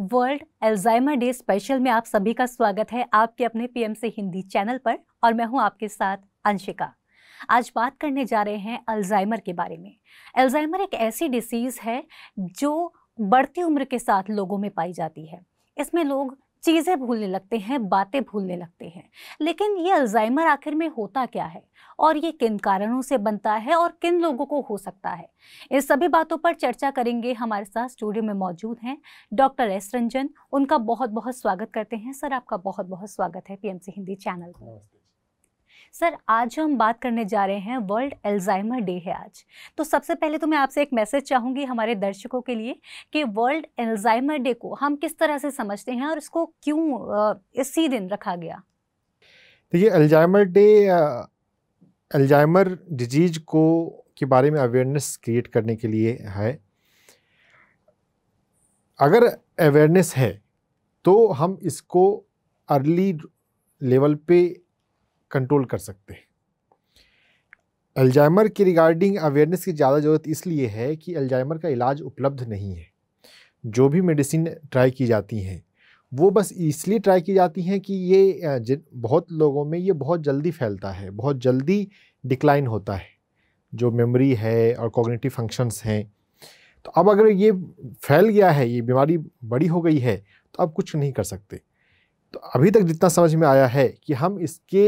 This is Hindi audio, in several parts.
वर्ल्ड एल्जाइमर डे स्पेशल में आप सभी का स्वागत है आपके अपने पीएम से हिंदी चैनल पर और मैं हूं आपके साथ अंशिका आज बात करने जा रहे हैं अल्जाइमर के बारे में अल्जाइमर एक ऐसी डिसीज़ है जो बढ़ती उम्र के साथ लोगों में पाई जाती है इसमें लोग चीज़ें भूलने लगते हैं बातें भूलने लगते हैं लेकिन ये अल्जाइमर आखिर में होता क्या है और ये किन कारणों से बनता है और किन लोगों को हो सकता है इन सभी बातों पर चर्चा करेंगे हमारे साथ स्टूडियो में मौजूद हैं डॉक्टर एस रंजन उनका बहुत बहुत स्वागत करते हैं सर आपका बहुत बहुत स्वागत है पी हिंदी चैनल पर सर आज जो हम बात करने जा रहे हैं वर्ल्ड एल्जाइमर डे है आज तो सबसे पहले तो मैं आपसे एक मैसेज चाहूंगी हमारे दर्शकों के लिए कि वर्ल्ड एल्जाइमर डे को हम किस तरह से समझते हैं और इसको क्यों इसी दिन रखा गया देखिए एल्जाइमर डे एल्जाइमर डिजीज को के बारे में अवेयरनेस क्रिएट करने के लिए है अगर अवेयरनेस है तो हम इसको अर्ली लेवल पे कंट्रोल कर सकते हैं अल्जाइमर की रिगार्डिंग अवेयरनेस की ज़्यादा ज़रूरत इसलिए है कि अल्जाइमर का इलाज उपलब्ध नहीं है जो भी मेडिसिन ट्राई की जाती हैं वो बस इसलिए ट्राई की जाती हैं कि ये बहुत लोगों में ये बहुत जल्दी फैलता है बहुत जल्दी डिक्लाइन होता है जो मेमोरी है और कॉग्निटिव फंक्शंस हैं तो अब अगर ये फैल गया है ये बीमारी बड़ी हो गई है तो अब कुछ नहीं कर सकते तो अभी तक जितना समझ में आया है कि हम इसके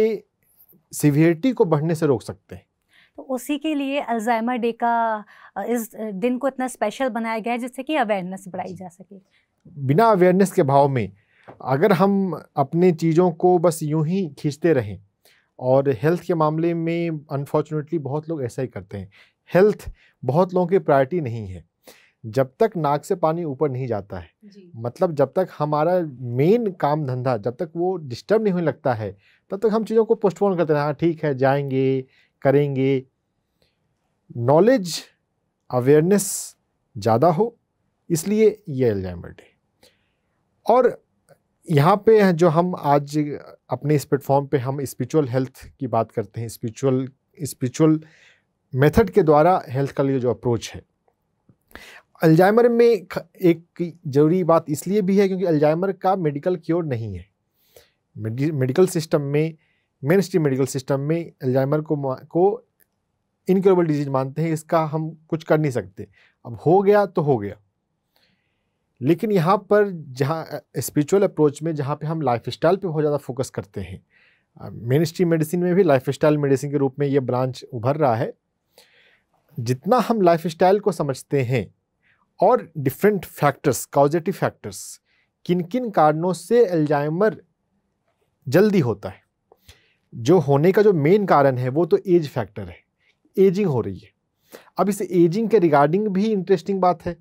सीवियरिटी को बढ़ने से रोक सकते हैं तो उसी के लिए अल्जाइमर डे का इस दिन को इतना स्पेशल बनाया गया है जिससे कि अवेयरनेस बढ़ाई जा सके बिना अवेयरनेस के भाव में अगर हम अपने चीज़ों को बस यूं ही खींचते रहें और हेल्थ के मामले में अनफॉर्चुनेटली बहुत लोग ऐसा ही करते हैं हेल्थ बहुत लोगों की प्रायोरिटी नहीं है जब तक नाक से पानी ऊपर नहीं जाता है मतलब जब तक हमारा मेन काम धंधा जब तक वो डिस्टर्ब नहीं होने लगता है तब तक हम चीज़ों को पोस्टपोन करते हैं हाँ ठीक है जाएंगे करेंगे नॉलेज अवेयरनेस ज़्यादा हो इसलिए ये एल्जाइमर डे और यहाँ पे जो हम आज अपने इस प्लेटफॉर्म पे हम स्पिरिचुअल हेल्थ की बात करते हैं स्पिरिचुअल स्पिरिचुअल मेथड के द्वारा हेल्थ का लिए जो अप्रोच है अल्जाइमर में एक जरूरी बात इसलिए भी है क्योंकि अल्जाइमर का मेडिकल क्योर नहीं है मेडिकल सिस्टम में मेन स्ट्रीम मेडिकल सिस्टम में अल्जाइमर को को इनक्योरेबल डिजीज मानते हैं इसका हम कुछ कर नहीं सकते अब हो गया तो हो गया लेकिन यहाँ पर जहाँ स्पिरिचुअल अप्रोच में जहाँ पे हम लाइफ स्टाइल पर बहुत ज़्यादा फोकस करते हैं मेन स्ट्रीम मेडिसिन में भी लाइफ स्टाइल मेडिसिन के रूप में ये ब्रांच उभर रहा है जितना हम लाइफ स्टाइल को समझते हैं और डिफरेंट फैक्टर्स कॉजेटिव फैक्टर्स किन किन कारणों से एल्जाइमर जल्दी होता है जो होने का जो मेन कारण है वो तो एज फैक्टर है एजिंग हो रही है अब इस एजिंग के रिगार्डिंग भी इंटरेस्टिंग बात है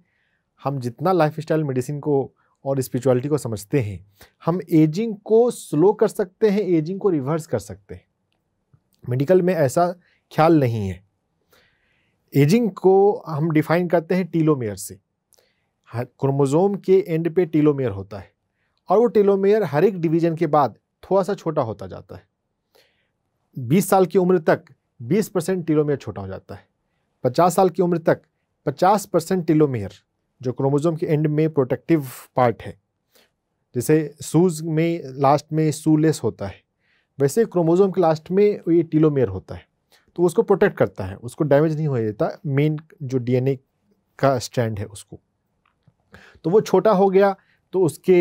हम जितना लाइफ स्टाइल मेडिसिन को और स्पिरिचुअलिटी को समझते हैं हम एजिंग को स्लो कर सकते हैं एजिंग को रिवर्स कर सकते हैं मेडिकल में ऐसा ख्याल नहीं है एजिंग को हम डिफाइन करते हैं टीलोमेयर से क्रोमोजोम के एंड पे टीलोमेयर होता है और वो टीलोमेयर हर एक डिवीजन के बाद थोड़ा सा छोटा होता जाता है 20 साल की उम्र तक 20 परसेंट टीलोमेयर छोटा हो जाता है 50 साल की उम्र तक 50 परसेंट टीलोमेयर जो क्रोमोजोम के एंड में प्रोटेक्टिव पार्ट है जैसे सूज में लास्ट में सूलेस होता है वैसे क्रोमोजोम के लास्ट में ये टीलोमेयर होता है तो उसको प्रोटेक्ट करता है उसको डैमेज नहीं हो देता मेन जो डीएनए का स्ट्रैंड है उसको तो वो छोटा हो गया तो उसके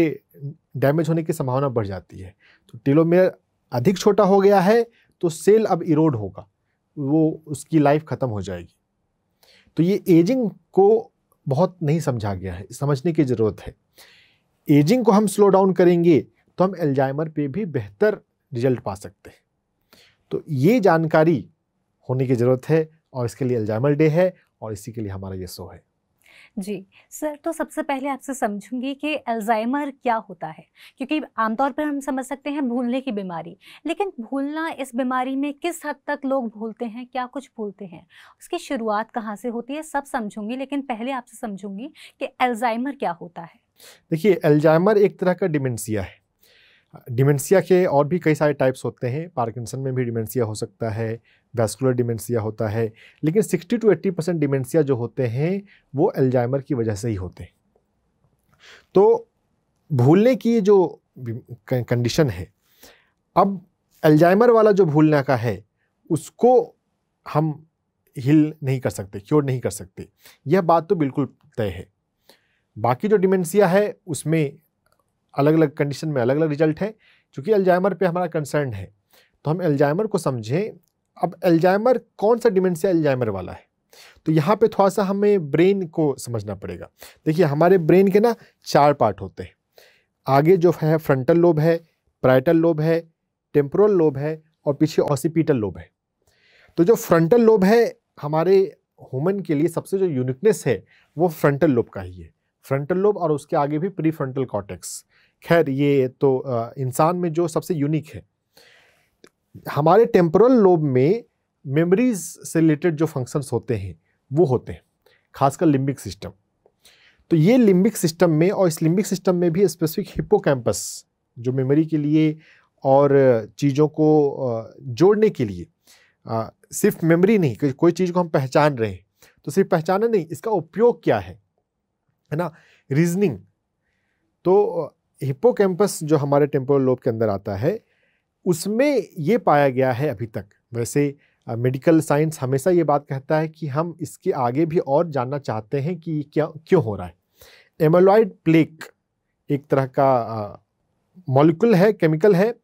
डैमेज होने की संभावना बढ़ जाती है तो टेलोमेयर अधिक छोटा हो गया है तो सेल अब इरोड होगा वो उसकी लाइफ ख़त्म हो जाएगी तो ये एजिंग को बहुत नहीं समझा गया है समझने की ज़रूरत है एजिंग को हम स्लो डाउन करेंगे तो हम एल्जाइमर पे भी बेहतर रिजल्ट पा सकते हैं तो ये जानकारी होने की ज़रूरत है और इसके लिए एल्जाइमर डे है और इसी के लिए हमारा ये शो है जी सर तो सबसे पहले आपसे समझूंगी कि अल्जाइमर क्या होता है क्योंकि आमतौर पर हम समझ सकते हैं भूलने की बीमारी लेकिन भूलना इस बीमारी में किस हद तक लोग भूलते हैं क्या कुछ भूलते हैं उसकी शुरुआत कहाँ से होती है सब समझूंगी लेकिन पहले आपसे समझूंगी कि अल्जाइमर क्या होता है देखिए अल्जाइमर एक तरह का डिमेंसिया है डिमेंसिया के और भी कई सारे टाइप्स होते हैं पार्किंसन में भी डिमेंसिया हो सकता है वैस्कुलर डिमेंसिया होता है लेकिन 60 टू 80 परसेंट डिमेंसिया जो होते हैं वो एल्जाइमर की वजह से ही होते हैं तो भूलने की जो कंडीशन है अब एल्जाइमर वाला जो भूलने का है उसको हम हिल नहीं कर सकते क्योर नहीं कर सकते यह बात तो बिल्कुल तय है बाकी जो डिमेंसिया है उसमें अलग अलग कंडीशन में अलग अलग रिजल्ट है चूँकि एल्जाइमर पे हमारा कंसर्न है तो हम एल्जाइमर को समझें अब एल्जाइमर कौन सा डिमेंशिया एल्जाइमर वाला है तो यहाँ पे थोड़ा सा हमें ब्रेन को समझना पड़ेगा देखिए हमारे ब्रेन के ना चार पार्ट होते हैं आगे जो है फ्रंटल लोब है प्राइटल लोब है टेम्पोरल लोब है और पीछे ऑसिपिटल लोब है तो जो फ्रंटल लोब है हमारे ह्यूमन के लिए सबसे जो यूनिकनेस है वो फ्रंटल लोब का ही है फ्रंटल लोब और उसके आगे भी प्री फ्रंटल कॉटेक्स खैर ये तो इंसान में जो सबसे यूनिक है हमारे टेम्पोरल लोब में मेमोरीज से रिलेटेड जो फंक्शंस होते हैं वो होते हैं खासकर लिम्बिक सिस्टम तो ये लिम्बिक सिस्टम में और इस लिम्बिक सिस्टम में भी स्पेसिफिक हिप्पोकैम्पस जो मेमोरी के लिए और चीज़ों को जोड़ने के लिए सिर्फ मेमोरी नहीं कोई चीज़ को हम पहचान रहे हैं तो सिर्फ पहचाना नहीं इसका उपयोग क्या है है ना रीजनिंग तो हिप्पोकैम्पस जो हमारे टेम्पोरल लोब के अंदर आता है उसमें ये पाया गया है अभी तक वैसे मेडिकल साइंस हमेशा ये बात कहता है कि हम इसके आगे भी और जानना चाहते हैं कि क्या क्यों हो रहा है एमोलॉइड प्लेक एक तरह का मॉलिक्यूल है केमिकल है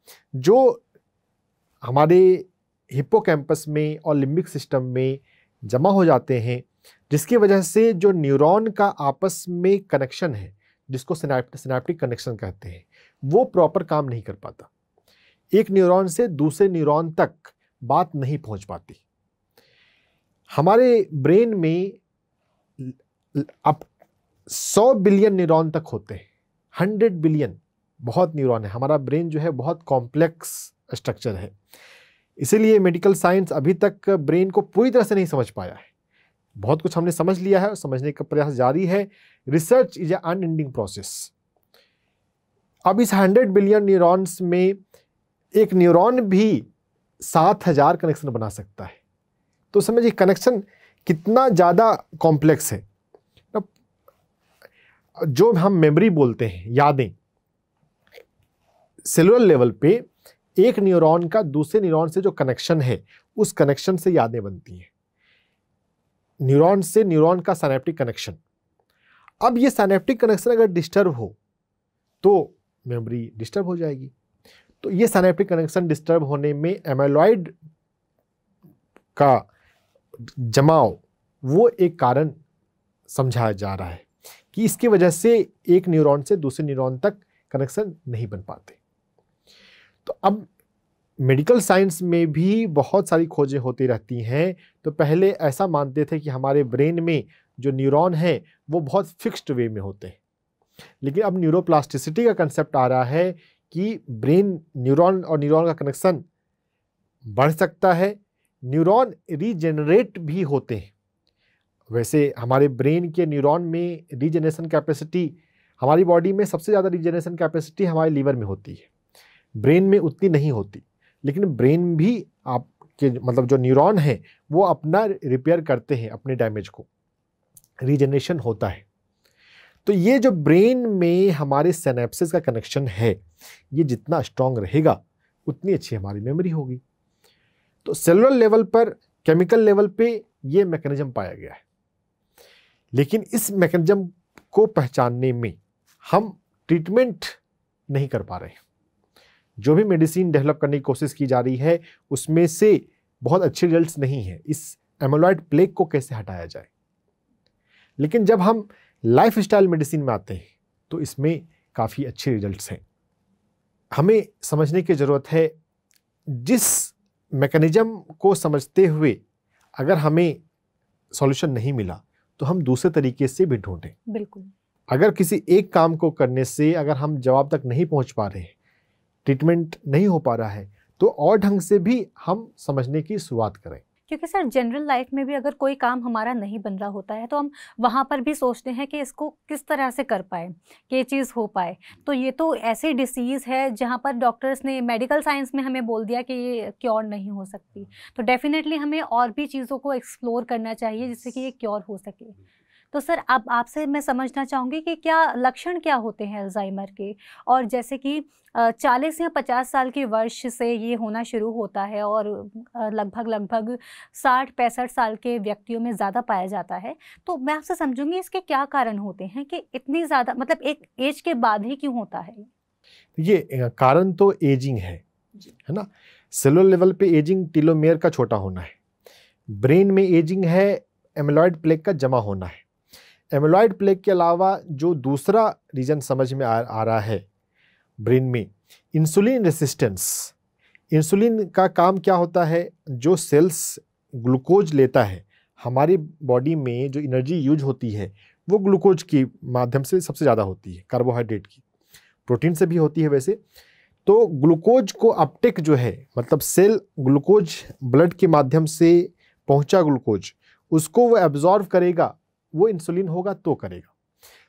जो हमारे हिप्पोकैम्पस में और लिम्बिक सिस्टम में जमा हो जाते हैं जिसकी वजह से जो न्यूरॉन का आपस में कनेक्शन है जिसको सिनेप्टिक कनेक्शन कहते हैं वो प्रॉपर काम नहीं कर पाता एक न्यूरॉन से दूसरे न्यूरॉन तक बात नहीं पहुंच पाती हमारे ब्रेन में अब सौ बिलियन न्यूरॉन तक होते हैं हंड्रेड बिलियन बहुत न्यूरॉन है हमारा ब्रेन जो है बहुत कॉम्प्लेक्स स्ट्रक्चर है इसीलिए मेडिकल साइंस अभी तक ब्रेन को पूरी तरह से नहीं समझ पाया है बहुत कुछ हमने समझ लिया है और समझने का प्रयास जारी है research is a unending process अब इस हंड्रेड बिलियन न्यूरॉन्स में एक न्यूरॉन भी सात हज़ार कनेक्शन बना सकता है तो समझिए कनेक्शन कितना ज़्यादा कॉम्प्लेक्स है जो हम मेमोरी बोलते हैं यादें सेलुलर लेवल पे एक न्यूरॉन का दूसरे न्यूरॉन से जो कनेक्शन है उस कनेक्शन से यादें बनती हैं न्यूरॉन से न्यूरॉन का सैनेप्टिक कनेक्शन अब ये सैनेप्टिक कनेक्शन अगर डिस्टर्ब हो तो मेमोरी डिस्टर्ब हो जाएगी तो ये सैनेप्टिक कनेक्शन डिस्टर्ब होने में एमेलॉइड का जमाव वो एक कारण समझाया जा रहा है कि इसकी वजह से एक न्यूरॉन से दूसरे न्यूरॉन तक कनेक्शन नहीं बन पाते तो अब मेडिकल साइंस में भी बहुत सारी खोजें होती रहती हैं तो पहले ऐसा मानते थे कि हमारे ब्रेन में जो न्यूरॉन हैं वो बहुत फिक्स्ड वे में होते हैं लेकिन अब न्यूरोप्लास्टिसिटी का कंसेप्ट आ रहा है कि ब्रेन न्यूरॉन और न्यूरॉन का कनेक्शन बढ़ सकता है न्यूरॉन रीजनरेट भी होते हैं वैसे हमारे ब्रेन के न्यूरॉन में रीजेनरेशन कैपेसिटी हमारी बॉडी में सबसे ज़्यादा रीजेनरेशन कैपेसिटी हमारे लीवर में होती है ब्रेन में उतनी नहीं होती लेकिन ब्रेन भी आपके मतलब जो न्यूरॉन है वो अपना रिपेयर करते हैं अपने डैमेज को रीजनरेशन होता है तो ये जो ब्रेन में हमारे सेनेप्सिस का कनेक्शन है ये जितना स्ट्रांग रहेगा उतनी अच्छी हमारी मेमोरी होगी तो सेलुलर लेवल पर केमिकल लेवल पे ये मैकेनिज्म पाया गया है लेकिन इस मैकेनिज्म को पहचानने में हम ट्रीटमेंट नहीं कर पा रहे हैं जो भी मेडिसिन डेवलप करने की कोशिश की जा रही है उसमें से बहुत अच्छे रिजल्ट्स नहीं है इस एमोलॉयड प्लेग को कैसे हटाया जाए लेकिन जब हम लाइफ स्टाइल मेडिसिन में आते हैं तो इसमें काफ़ी अच्छे रिजल्ट्स हैं हमें समझने की ज़रूरत है जिस मैकेनिज़्म को समझते हुए अगर हमें सॉल्यूशन नहीं मिला तो हम दूसरे तरीके से भी ढूंढें बिल्कुल अगर किसी एक काम को करने से अगर हम जवाब तक नहीं पहुंच पा रहे हैं ट्रीटमेंट नहीं हो पा रहा है तो और ढंग से भी हम समझने की शुरुआत करें क्योंकि सर जनरल लाइफ में भी अगर कोई काम हमारा नहीं बन रहा होता है तो हम वहाँ पर भी सोचते हैं कि इसको किस तरह से कर पाए ये चीज़ हो पाए तो ये तो ऐसी डिसीज़ है जहाँ पर डॉक्टर्स ने मेडिकल साइंस में हमें बोल दिया कि ये क्योर नहीं हो सकती तो डेफ़िनेटली हमें और भी चीज़ों को एक्सप्लोर करना चाहिए जिससे कि ये क्योर हो सके तो सर अब आपसे मैं समझना चाहूँगी कि क्या लक्षण क्या होते हैं अल्जाइमर के और जैसे कि चालीस या पचास साल के वर्ष से ये होना शुरू होता है और लगभग लगभग साठ पैंसठ साल के व्यक्तियों में ज़्यादा पाया जाता है तो मैं आपसे समझूंगी इसके क्या कारण होते हैं कि इतनी ज़्यादा मतलब एक एज के बाद ही क्यों होता है ये कारण तो एजिंग है है ना सेलुलर लेवल पे एजिंग टिलोमेयर का छोटा होना है ब्रेन में एजिंग है एमलॉयड प्लेक का जमा होना है एमोलॉयड प्लेग के अलावा जो दूसरा रीज़न समझ में आ, आ रहा है ब्रेन में इंसुलिन रेसिस्टेंस इंसुलिन का काम क्या होता है जो सेल्स ग्लूकोज लेता है हमारी बॉडी में जो एनर्जी यूज होती है वो ग्लूकोज के माध्यम से सबसे ज़्यादा होती है कार्बोहाइड्रेट की प्रोटीन से भी होती है वैसे तो ग्लूकोज को अपटेक जो है मतलब सेल ग्लूकोज ब्लड के माध्यम से पहुंचा ग्लूकोज उसको वो एब्जॉर्व करेगा वो इंसुलिन होगा तो करेगा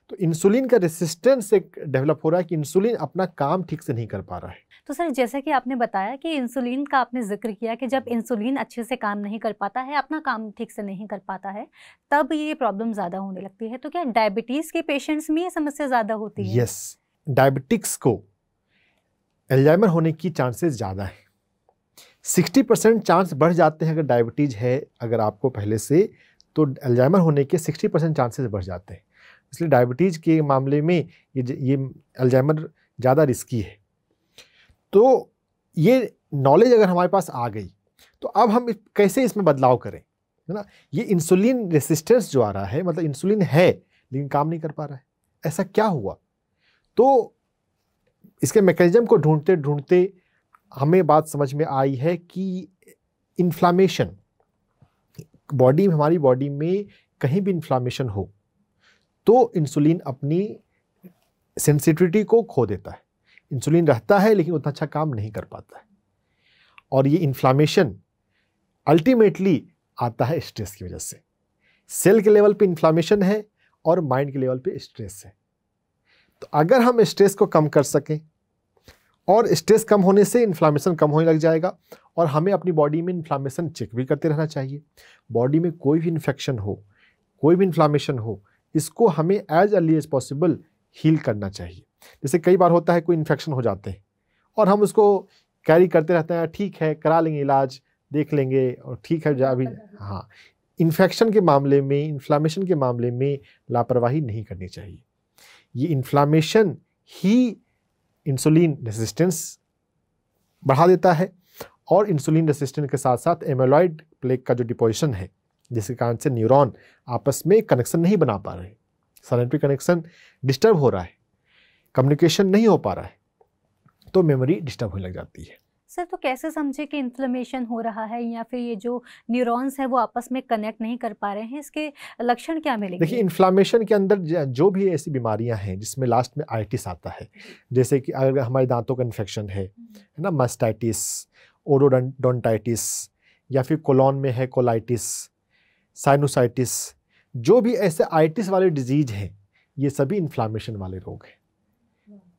तो इंसुलिन का रेसिस्टेंस एक डेवलप हो रहा है कि इंसुलिन अपना काम ठीक से नहीं कर पा रहा है तो सर जैसे कि आपने बताया कि इंसुलिन का आपने जिक्र किया कि जब इंसुलिन अच्छे से काम नहीं कर पाता है अपना काम ठीक से नहीं कर पाता है तब ये प्रॉब्लम ज़्यादा होने लगती है तो क्या डायबिटीज़ के पेशेंट्स में ये समस्या ज़्यादा होती है यस डायबिटिक्स को एल्जाइमर होने की चांसेस ज़्यादा है सिक्सटी परसेंट चांस बढ़ जाते हैं अगर डायबिटीज़ है अगर आपको पहले से तो अल्जाइमर होने के 60 परसेंट चांसेस बढ़ जाते हैं इसलिए डायबिटीज़ के मामले में ये ये अल्जाइमर ज़्यादा रिस्की है तो ये नॉलेज अगर हमारे पास आ गई तो अब हम कैसे इसमें बदलाव करें है ना ये इंसुलिन रेसिस्टेंस जो आ रहा है मतलब इंसुलिन है लेकिन काम नहीं कर पा रहा है ऐसा क्या हुआ तो इसके मैकेनिज्म को ढूंढते ढूंढते हमें बात समझ में आई है कि इन्फ्लामेशन बॉडी में हमारी बॉडी में कहीं भी इन्फ्लामेशन हो तो इंसुलिन अपनी सेंसिटिविटी को खो देता है इंसुलिन रहता है लेकिन उतना अच्छा काम नहीं कर पाता है और ये इन्फ्लामेशन अल्टीमेटली आता है स्ट्रेस की वजह से सेल के लेवल पे इन्फ्लामेशन है और माइंड के लेवल पे स्ट्रेस है तो अगर हम स्ट्रेस को कम कर सकें और स्ट्रेस कम होने से इन्फ्लामेशन कम होने लग जाएगा और हमें अपनी बॉडी में इन्फ्लामेशन चेक भी करते रहना चाहिए बॉडी में कोई भी इन्फेक्शन हो कोई भी इन्फ्लामेशन हो इसको हमें as early as possible heal करना चाहिए जैसे कई बार होता है कोई इन्फेक्शन हो जाते हैं और हम उसको कैरी करते रहते हैं ठीक है करा लेंगे इलाज देख लेंगे और ठीक है जा भी हाँ इन्फेक्शन के मामले में इन्फ्लामेशन के मामले में लापरवाही नहीं करनी चाहिए ये इन्फ्लामेशन ही इंसुलिन रेजिस्टेंस बढ़ा देता है और इंसुलिन रेजिस्टेंस के साथ साथ एमोलॉइड प्लेग का जो डिपोजिशन है जिसके कारण से न्यूरॉन आपस में कनेक्शन नहीं बना पा रहे सरेंट्री कनेक्शन डिस्टर्ब हो रहा है कम्युनिकेशन नहीं हो पा रहा है तो मेमोरी डिस्टर्ब होने लग जाती है सर तो कैसे समझे कि इन्फ्लेमेशन हो रहा है या फिर ये जो न्यूरॉन्स हैं वो आपस में कनेक्ट नहीं कर पा रहे हैं इसके लक्षण क्या मिलेंगे देखिए इन्फ्लामेशन के अंदर जो भी ऐसी बीमारियां हैं जिसमें लास्ट में आइटिस आता है जैसे कि अगर हमारे दांतों का इन्फेक्शन है है ना मस्टाइटिस ओडोडोंटाइटिस या फिर कोलॉन में है कोलाइटिस साइनोसाइटिस जो भी ऐसे आइटिस वाले डिजीज़ हैं ये सभी इन्फ्लामेशन वाले रोग हैं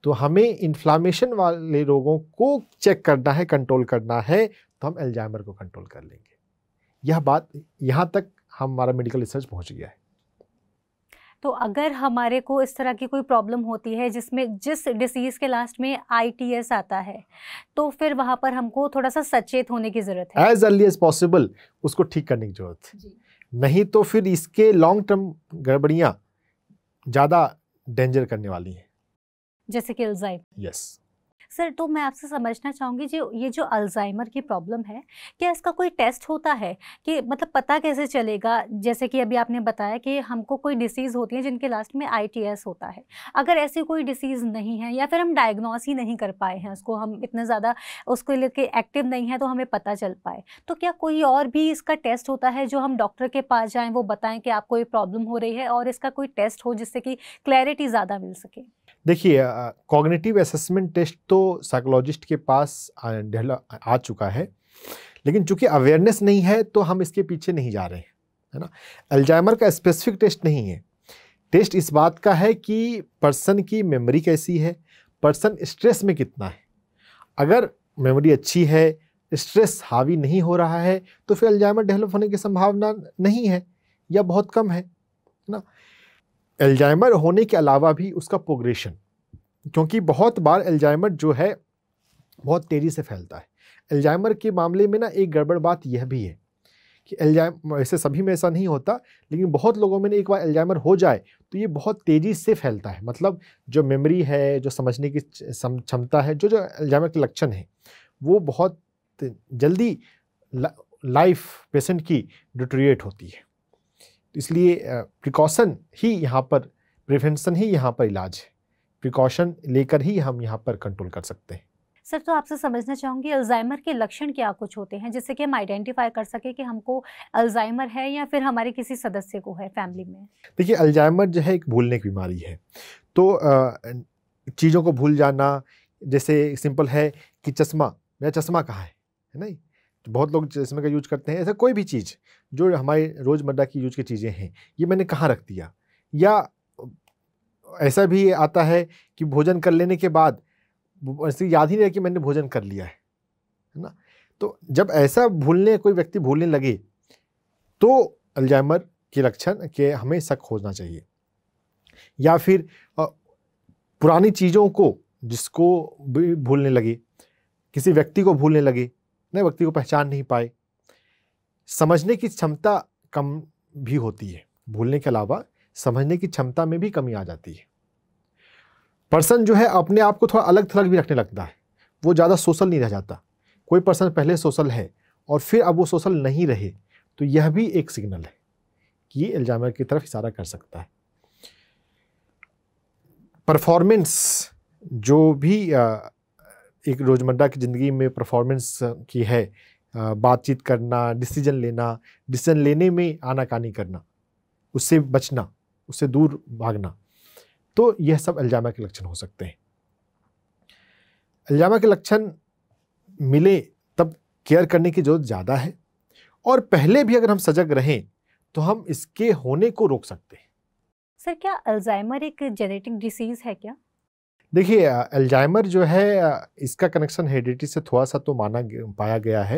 तो हमें इन्फ्लामेशन वाले रोगों को चेक करना है कंट्रोल करना है तो हम एल्जाइमर को कंट्रोल कर लेंगे यह बात यहाँ तक हमारा मेडिकल रिसर्च पहुँच गया है तो अगर हमारे को इस तरह की कोई प्रॉब्लम होती है जिसमें जिस डिसीज़ के लास्ट में आई आता है तो फिर वहाँ पर हमको थोड़ा सा सचेत होने की ज़रूरत है एज अर्ली एज पॉसिबल उसको ठीक करने की ज़रूरत है नहीं तो फिर इसके लॉन्ग टर्म गड़बड़ियाँ ज़्यादा डेंजर करने वाली हैं जैसे कि अल्जाइमर यस सर तो मैं आपसे समझना चाहूँगी जो ये जो अल्जाइमर की प्रॉब्लम है क्या इसका कोई टेस्ट होता है कि मतलब पता कैसे चलेगा जैसे कि अभी आपने बताया कि हमको कोई डिसीज़ होती है जिनके लास्ट में आई होता है अगर ऐसी कोई डिसीज़ नहीं है या फिर हम डायग्नोस ही नहीं कर पाए हैं उसको हम इतना ज़्यादा उसको लेके एक्टिव नहीं है तो हमें पता चल पाए तो क्या कोई और भी इसका टेस्ट होता है जो हम डॉक्टर के पास जाएँ वो बताएँ कि आपको ये प्रॉब्लम हो रही है और इसका कोई टेस्ट हो जिससे कि क्लैरिटी ज़्यादा मिल सके देखिए कॉग्निटिव असेसमेंट टेस्ट तो साइकोलॉजिस्ट के पास आ चुका है लेकिन चूंकि अवेयरनेस नहीं है तो हम इसके पीछे नहीं जा रहे हैं है ना अल्जाइमर का स्पेसिफिक टेस्ट नहीं है टेस्ट इस बात का है कि पर्सन की मेमोरी कैसी है पर्सन स्ट्रेस में कितना है अगर मेमोरी अच्छी है स्ट्रेस हावी नहीं हो रहा है तो फिर अल्जाइमर डेवलप होने की संभावना नहीं है या बहुत कम है ना एल्जाइमर होने के अलावा भी उसका प्रोग्रेशन क्योंकि बहुत बार एल्जाइमर जो है बहुत तेज़ी से फैलता है एल्जाइमर के मामले में ना एक गड़बड़ बात यह भी है कि एल्जाइम ऐसे सभी में ऐसा नहीं होता लेकिन बहुत लोगों में एक बार एल्जाइमर हो जाए तो ये बहुत तेज़ी से फैलता है मतलब जो मेमोरी है जो समझने की क्षमता है जो जो एल्जाइमर के लक्षण हैं वो बहुत जल्दी ला, लाइफ पेशेंट की डिट्रिएट होती है इसलिए प्रिकॉशन ही यहाँ पर प्रिवेंशन ही यहाँ पर इलाज है प्रिकॉशन लेकर ही हम यहाँ पर कंट्रोल कर सकते हैं सर तो आपसे समझना चाहूँगी अल्जाइमर के लक्षण क्या कुछ होते हैं जिससे कि हम आइडेंटिफाई कर सके कि हमको अल्जाइमर है या फिर हमारे किसी सदस्य को है फैमिली में देखिए अल्जाइमर जो है एक भूलने की बीमारी है तो चीज़ों को भूल जाना जैसे सिंपल है कि चश्मा मेरा चश्मा कहाँ है है ना तो बहुत लोग चश्मे का यूज करते हैं ऐसा कोई भी चीज़ जो हमारे रोज़मर्रा की यूज की चीज़ें हैं ये मैंने कहाँ रख दिया या ऐसा भी आता है कि भोजन कर लेने के बाद ऐसे याद ही नहीं कि मैंने भोजन कर लिया है है ना तो जब ऐसा भूलने कोई व्यक्ति भूलने लगे तो अल्जाइमर के लक्षण के हमें शक खोजना चाहिए या फिर पुरानी चीज़ों को जिसको भूलने लगे किसी व्यक्ति को भूलने लगे नए व्यक्ति को पहचान नहीं पाए समझने की क्षमता कम भी होती है भूलने के अलावा समझने की क्षमता में भी कमी आ जाती है पर्सन जो है अपने आप को थोड़ा अलग थलग भी रखने लगता है वो ज़्यादा सोशल नहीं रह जाता कोई पर्सन पहले सोशल है और फिर अब वो सोशल नहीं रहे तो यह भी एक सिग्नल है कि ये एल्जामर की तरफ इशारा कर सकता है परफॉर्मेंस जो भी एक रोज़मर्रा की ज़िंदगी में परफॉर्मेंस की है बातचीत करना डिसीजन लेना डिसीजन लेने में आनाकानी करना उससे बचना उससे दूर भागना तो यह सब अल्जामा के लक्षण हो सकते हैं अल्जामा के लक्षण मिले तब केयर करने की जरूरत ज़्यादा है और पहले भी अगर हम सजग रहें तो हम इसके होने को रोक सकते हैं सर क्या अल्जाइमर एक जेनेटिक डिसीज़ है क्या देखिए एल्जाइमर जो है इसका कनेक्शन हेडिटी से थोड़ा सा तो माना पाया गया है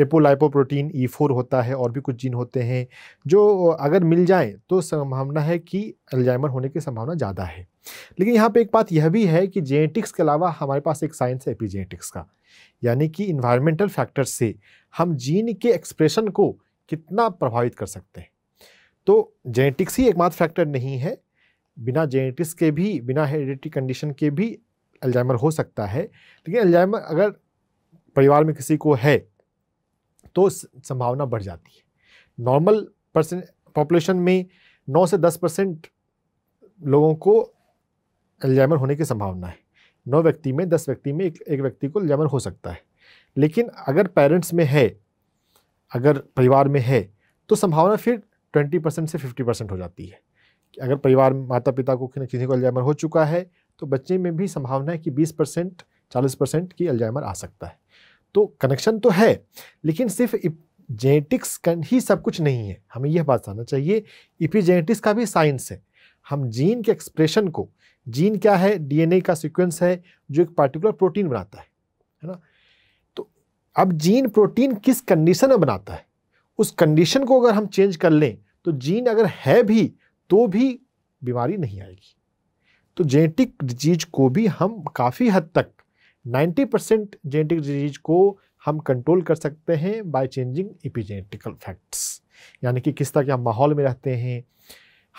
एपोलाइपोप्रोटीन ई फोर होता है और भी कुछ जीन होते हैं जो अगर मिल जाए तो संभावना है कि एल्जाइमर होने की संभावना ज़्यादा है लेकिन यहाँ पे एक बात यह भी है कि जेनेटिक्स के अलावा हमारे पास एक साइंस है एपीजेनेटिक्स का यानी कि इन्वायरमेंटल फैक्टर से हम जीन के एक्सप्रेशन को कितना प्रभावित कर सकते हैं तो जेनेटिक्स ही एकमात्र फैक्टर नहीं है बिना जेनेटिक्स के भी बिना हेरिडिटी कंडीशन के भी अल्जाइमर हो सकता है लेकिन अल्जाइमर अगर परिवार में किसी को है तो संभावना बढ़ जाती है नॉर्मल परसेंट पॉपुलेशन में 9 से 10 परसेंट लोगों को अल्जाइमर होने की संभावना है नौ व्यक्ति में दस व्यक्ति में एक एक व्यक्ति को अल्जाइमर हो सकता है लेकिन अगर पेरेंट्स में है अगर परिवार में है तो संभावना फिर 20 परसेंट से 50 परसेंट हो जाती है अगर परिवार माता पिता को किसी को अल्जाइमर हो चुका है तो बच्चे में भी संभावना है कि 20 परसेंट चालीस परसेंट की अल्जाइमर आ सकता है तो कनेक्शन तो है लेकिन सिर्फ जेनेटिक्स ही सब कुछ नहीं है हमें यह बात समझना चाहिए इपीजेनेटिक्स का भी साइंस है हम जीन के एक्सप्रेशन को जीन क्या है डीएनए का सीक्वेंस है जो एक पार्टिकुलर प्रोटीन बनाता है है ना तो अब जीन प्रोटीन किस कंडीशन में बनाता है उस कंडीशन को अगर हम चेंज कर लें तो जीन अगर है भी तो भी बीमारी नहीं आएगी तो जेनेटिक डिजीज को भी हम काफ़ी हद तक 90 परसेंट जेनेटिक डिजीज को हम कंट्रोल कर सकते हैं बाय चेंजिंग इपीजेनेटिकल फैक्ट्स यानी कि किस तरह के हम माहौल में रहते हैं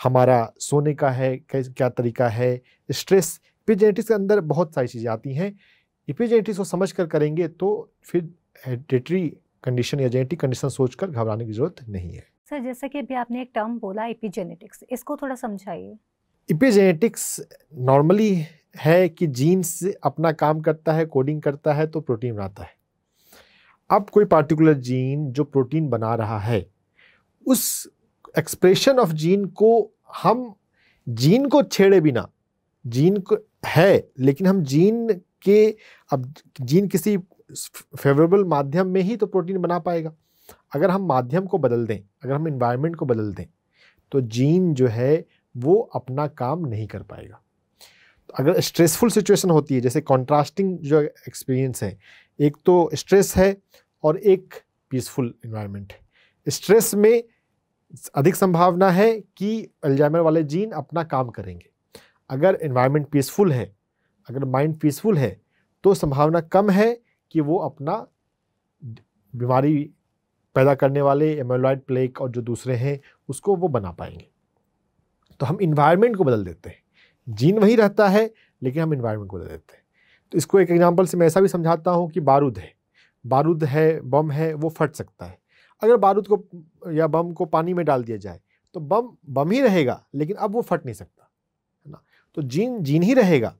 हमारा सोने का है क्या तरीका है स्ट्रेस इपीजेनेटिक्स के अंदर बहुत सारी चीज़ें आती हैं इपीजेनेटिक्स को समझ कर करेंगे तो फिर हेडिटरी कंडीशन या जेनेटिक कंडीशन सोचकर घबराने की जरूरत नहीं है सर जैसा कि अभी आपने एक टर्म बोला एपिजेनेटिक्स इसको थोड़ा समझाइए एपिजेनेटिक्स नॉर्मली है कि जीन्स अपना काम करता है कोडिंग करता है तो प्रोटीन बनाता है अब कोई पार्टिकुलर जीन जो प्रोटीन बना रहा है उस एक्सप्रेशन ऑफ जीन को हम जीन को छेड़े बिना जीन को है लेकिन हम जीन के अब जीन किसी फेवरेबल माध्यम में ही तो प्रोटीन बना पाएगा अगर हम माध्यम को बदल दें अगर हम इन्वायरमेंट को बदल दें तो जीन जो है वो अपना काम नहीं कर पाएगा तो अगर स्ट्रेसफुल सिचुएशन होती है जैसे कॉन्ट्रास्टिंग जो एक्सपीरियंस है एक तो स्ट्रेस है और एक पीसफुल इन्वायरमेंट है स्ट्रेस में अधिक संभावना है कि अल्जाइमर वाले जीन अपना काम करेंगे अगर इन्वायरमेंट पीसफुल है अगर माइंड पीसफुल है तो संभावना कम है कि वो अपना बीमारी पैदा करने वाले एमोलॉयड प्लेक और जो दूसरे हैं उसको वो बना पाएंगे तो हम इन्वायरमेंट को बदल देते हैं जीन वही रहता है लेकिन हम इन्वायरमेंट को बदल देते हैं तो इसको एक एग्जाम्पल से मैं ऐसा भी समझाता हूँ कि बारूद है बारूद है बम है वो फट सकता है अगर बारूद को या बम को पानी में डाल दिया जाए तो बम बम ही रहेगा लेकिन अब वो फट नहीं सकता है ना तो जीन जीन ही रहेगा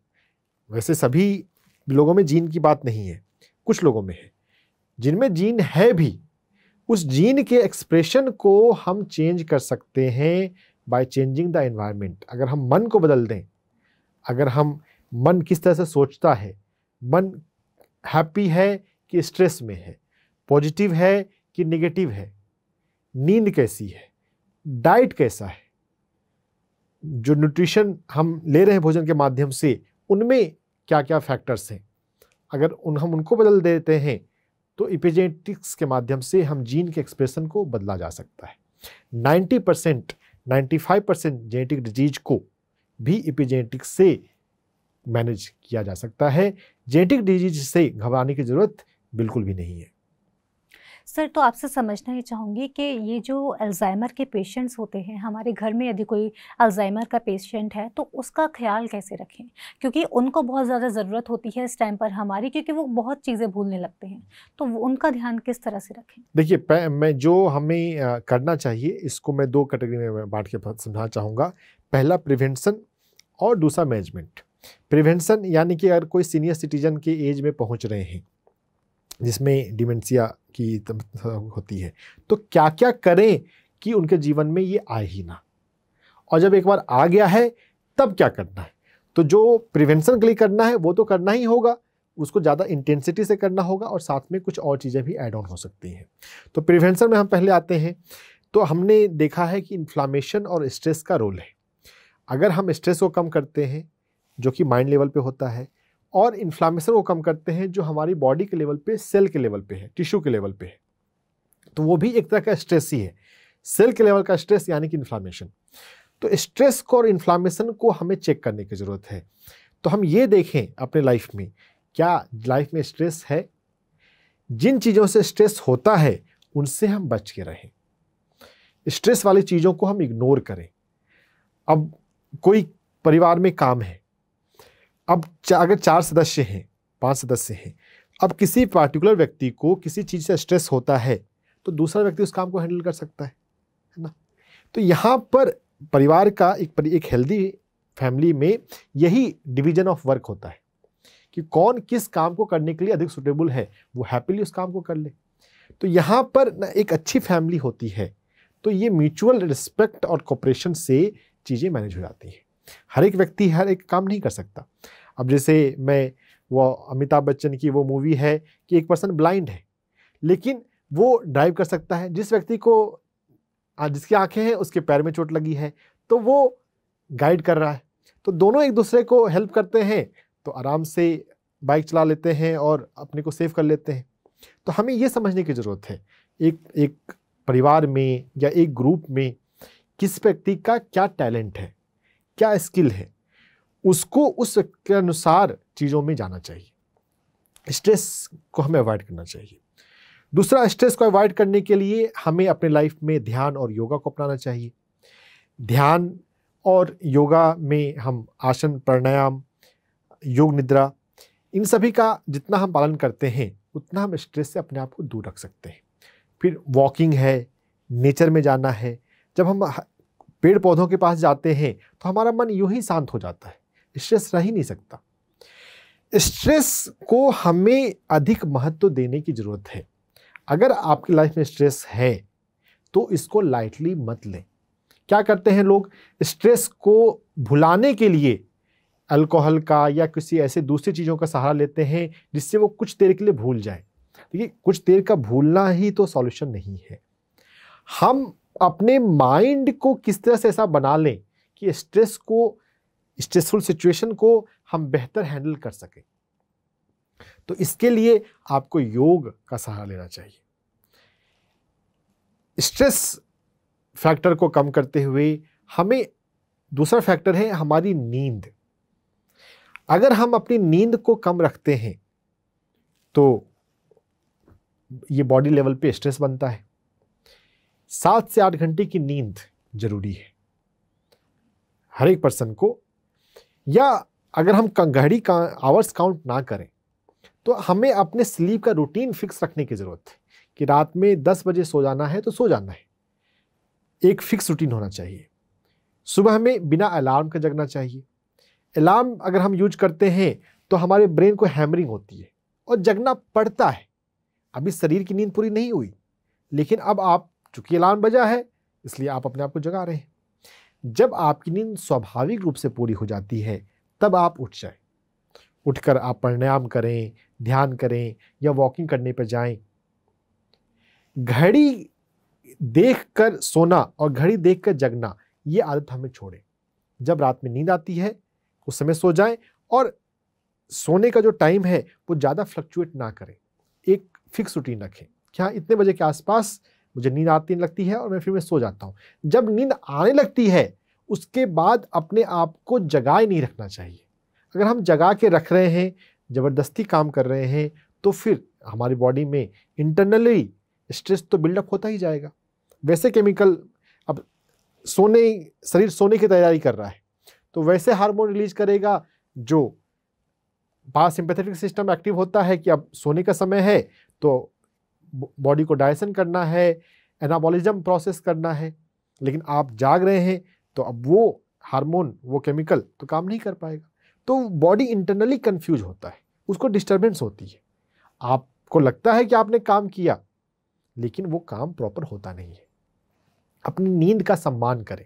वैसे सभी लोगों में जीन की बात नहीं है कुछ लोगों में है जिनमें जीन है भी उस जीन के एक्सप्रेशन को हम चेंज कर सकते हैं बाय चेंजिंग द एनवायरनमेंट अगर हम मन को बदल दें अगर हम मन किस तरह से सोचता है मन हैप्पी है कि स्ट्रेस में है पॉजिटिव है कि नेगेटिव है नींद कैसी है डाइट कैसा है जो न्यूट्रिशन हम ले रहे हैं भोजन के माध्यम से उनमें क्या क्या फैक्टर्स हैं अगर उन हम उनको बदल देते हैं तो इपिजेटिक्स के माध्यम से हम जीन के एक्सप्रेशन को बदला जा सकता है 90 percent ninety percent genetic disease को भी इपिजेनेटिक्स से मैनेज किया जा सकता है जेनेटिक डिजीज से घबराने की ज़रूरत बिल्कुल भी नहीं है सर तो आपसे समझना ही चाहूँगी कि ये जो अल्ज़ाइमर के पेशेंट्स होते हैं हमारे घर में यदि कोई अल्ज़ाइमर का पेशेंट है तो उसका ख्याल कैसे रखें क्योंकि उनको बहुत ज़्यादा ज़रूरत होती है इस टाइम पर हमारी क्योंकि वो बहुत चीज़ें भूलने लगते हैं तो उनका ध्यान किस तरह से रखें देखिए मैं जो हमें करना चाहिए इसको मैं दो कैटेगरी में बांट के समझाना चाहूँगा पहला प्रिवेंशन और दूसरा मैनेजमेंट प्रिवेंशन यानी कि अगर कोई सीनियर सिटीजन के एज में पहुँच रहे हैं जिसमें डिमेंसिया की होती है तो क्या क्या करें कि उनके जीवन में ये आए ही ना और जब एक बार आ गया है तब क्या करना है तो जो प्रिवेंशन के लिए करना है वो तो करना ही होगा उसको ज़्यादा इंटेंसिटी से करना होगा और साथ में कुछ और चीज़ें भी ऐड ऑन हो सकती हैं तो प्रिवेंशन में हम पहले आते हैं तो हमने देखा है कि इन्फ्लामेशन और स्ट्रेस का रोल है अगर हम स्ट्रेस को कम करते हैं जो कि माइंड लेवल पे होता है और इन्फ्लामेशन को कम करते हैं जो हमारी बॉडी के लेवल पे सेल के लेवल पे है टिश्यू के लेवल पे है तो वो भी एक तरह का स्ट्रेस ही है सेल के लेवल का स्ट्रेस यानी कि इन्फ्लामेशन तो स्ट्रेस को और इन्फ्लामेशन को हमें चेक करने की ज़रूरत है तो हम ये देखें अपने लाइफ में क्या लाइफ में स्ट्रेस है जिन चीज़ों से स्ट्रेस होता है उनसे हम बच के रहें स्ट्रेस वाली चीज़ों को हम इग्नोर करें अब कोई परिवार में काम है अब चा, अगर चार सदस्य हैं पांच सदस्य हैं अब किसी पार्टिकुलर व्यक्ति को किसी चीज़ से स्ट्रेस होता है तो दूसरा व्यक्ति उस काम को हैंडल कर सकता है है ना तो यहाँ पर परिवार का एक पर, एक हेल्दी फैमिली में यही डिवीजन ऑफ वर्क होता है कि कौन किस काम को करने के लिए अधिक सुटेबल है वो हैप्पीली उस काम को कर ले तो यहाँ पर ना एक अच्छी फैमिली होती है तो ये म्यूचुअल रिस्पेक्ट और कॉपरेशन से चीज़ें मैनेज हो जाती हैं हर एक व्यक्ति हर एक काम नहीं कर सकता अब जैसे मैं वो अमिताभ बच्चन की वो मूवी है कि एक पर्सन ब्लाइंड है लेकिन वो ड्राइव कर सकता है जिस व्यक्ति को जिसकी आंखें हैं उसके पैर में चोट लगी है तो वो गाइड कर रहा है तो दोनों एक दूसरे को हेल्प करते हैं तो आराम से बाइक चला लेते हैं और अपने को सेव कर लेते हैं तो हमें ये समझने की ज़रूरत है एक एक परिवार में या एक ग्रुप में किस व्यक्ति का क्या टैलेंट है क्या स्किल है उसको उस के अनुसार चीज़ों में जाना चाहिए स्ट्रेस को हमें अवॉइड करना चाहिए दूसरा स्ट्रेस को अवॉइड करने के लिए हमें अपने लाइफ में ध्यान और योगा को अपनाना चाहिए ध्यान और योगा में हम आसन प्राणायाम योग निद्रा इन सभी का जितना हम पालन करते हैं उतना हम स्ट्रेस से अपने आप को दूर रख सकते हैं फिर वॉकिंग है नेचर में जाना है जब हम पेड़ पौधों के पास जाते हैं तो हमारा मन यूँ ही शांत हो जाता है स्ट्रेस रह ही नहीं सकता स्ट्रेस को हमें अधिक महत्व देने की ज़रूरत है अगर आपकी लाइफ में स्ट्रेस है तो इसको लाइटली मत लें क्या करते हैं लोग स्ट्रेस को भुलाने के लिए अल्कोहल का या किसी ऐसे दूसरी चीज़ों का सहारा लेते हैं जिससे वो कुछ देर के लिए भूल जाए देखिए कुछ देर का भूलना ही तो सॉल्यूशन नहीं है हम अपने माइंड को किस तरह से ऐसा बना लें कि स्ट्रेस को स्ट्रेसफुल सिचुएशन को हम बेहतर हैंडल कर सकें तो इसके लिए आपको योग का सहारा लेना चाहिए स्ट्रेस फैक्टर को कम करते हुए हमें दूसरा फैक्टर है हमारी नींद अगर हम अपनी नींद को कम रखते हैं तो ये बॉडी लेवल पे स्ट्रेस बनता है सात से आठ घंटे की नींद जरूरी है हर एक पर्सन को या अगर हम घड़ी का आवर्स काउंट ना करें तो हमें अपने स्लीप का रूटीन फिक्स रखने की ज़रूरत है कि रात में दस बजे सो जाना है तो सो जाना है एक फिक्स रूटीन होना चाहिए सुबह हमें बिना अलार्म के जगना चाहिए अलार्म अगर हम यूज करते हैं तो हमारे ब्रेन को हैमरिंग होती है और जगना पड़ता है अभी शरीर की नींद पूरी नहीं हुई लेकिन अब आप चूंकि अलार्म बजा है इसलिए आप अपने आप को जगा रहे हैं जब आपकी नींद स्वाभाविक रूप से पूरी हो जाती है तब आप उठ जाए उठकर आप प्राणायाम करें ध्यान करें या वॉकिंग करने पर जाएं घड़ी देखकर सोना और घड़ी देखकर जगना ये आदत हमें छोड़ें जब रात में नींद आती है उस समय सो जाएं और सोने का जो टाइम है वो ज़्यादा फ्लक्चुएट ना करें एक फिक्स रूटीन रखें क्या इतने बजे के आसपास मुझे नींद आती लगती है और मैं फिर मैं सो जाता हूँ जब नींद आने लगती है उसके बाद अपने आप को जगाए नहीं रखना चाहिए अगर हम जगा के रख रहे हैं ज़बरदस्ती काम कर रहे हैं तो फिर हमारी बॉडी में इंटरनली स्ट्रेस तो बिल्डअप होता ही जाएगा वैसे केमिकल अब सोने शरीर सोने की तैयारी कर रहा है तो वैसे हार्मोन रिलीज करेगा जो पास सिस्टम एक्टिव होता है कि अब सोने का समय है तो बॉडी को डायसन करना है एनाबॉलिज्म प्रोसेस करना है लेकिन आप जाग रहे हैं तो अब वो हार्मोन वो केमिकल तो काम नहीं कर पाएगा तो बॉडी इंटरनली कंफ्यूज होता है उसको डिस्टर्बेंस होती है आपको लगता है कि आपने काम किया लेकिन वो काम प्रॉपर होता नहीं है अपनी नींद का सम्मान करें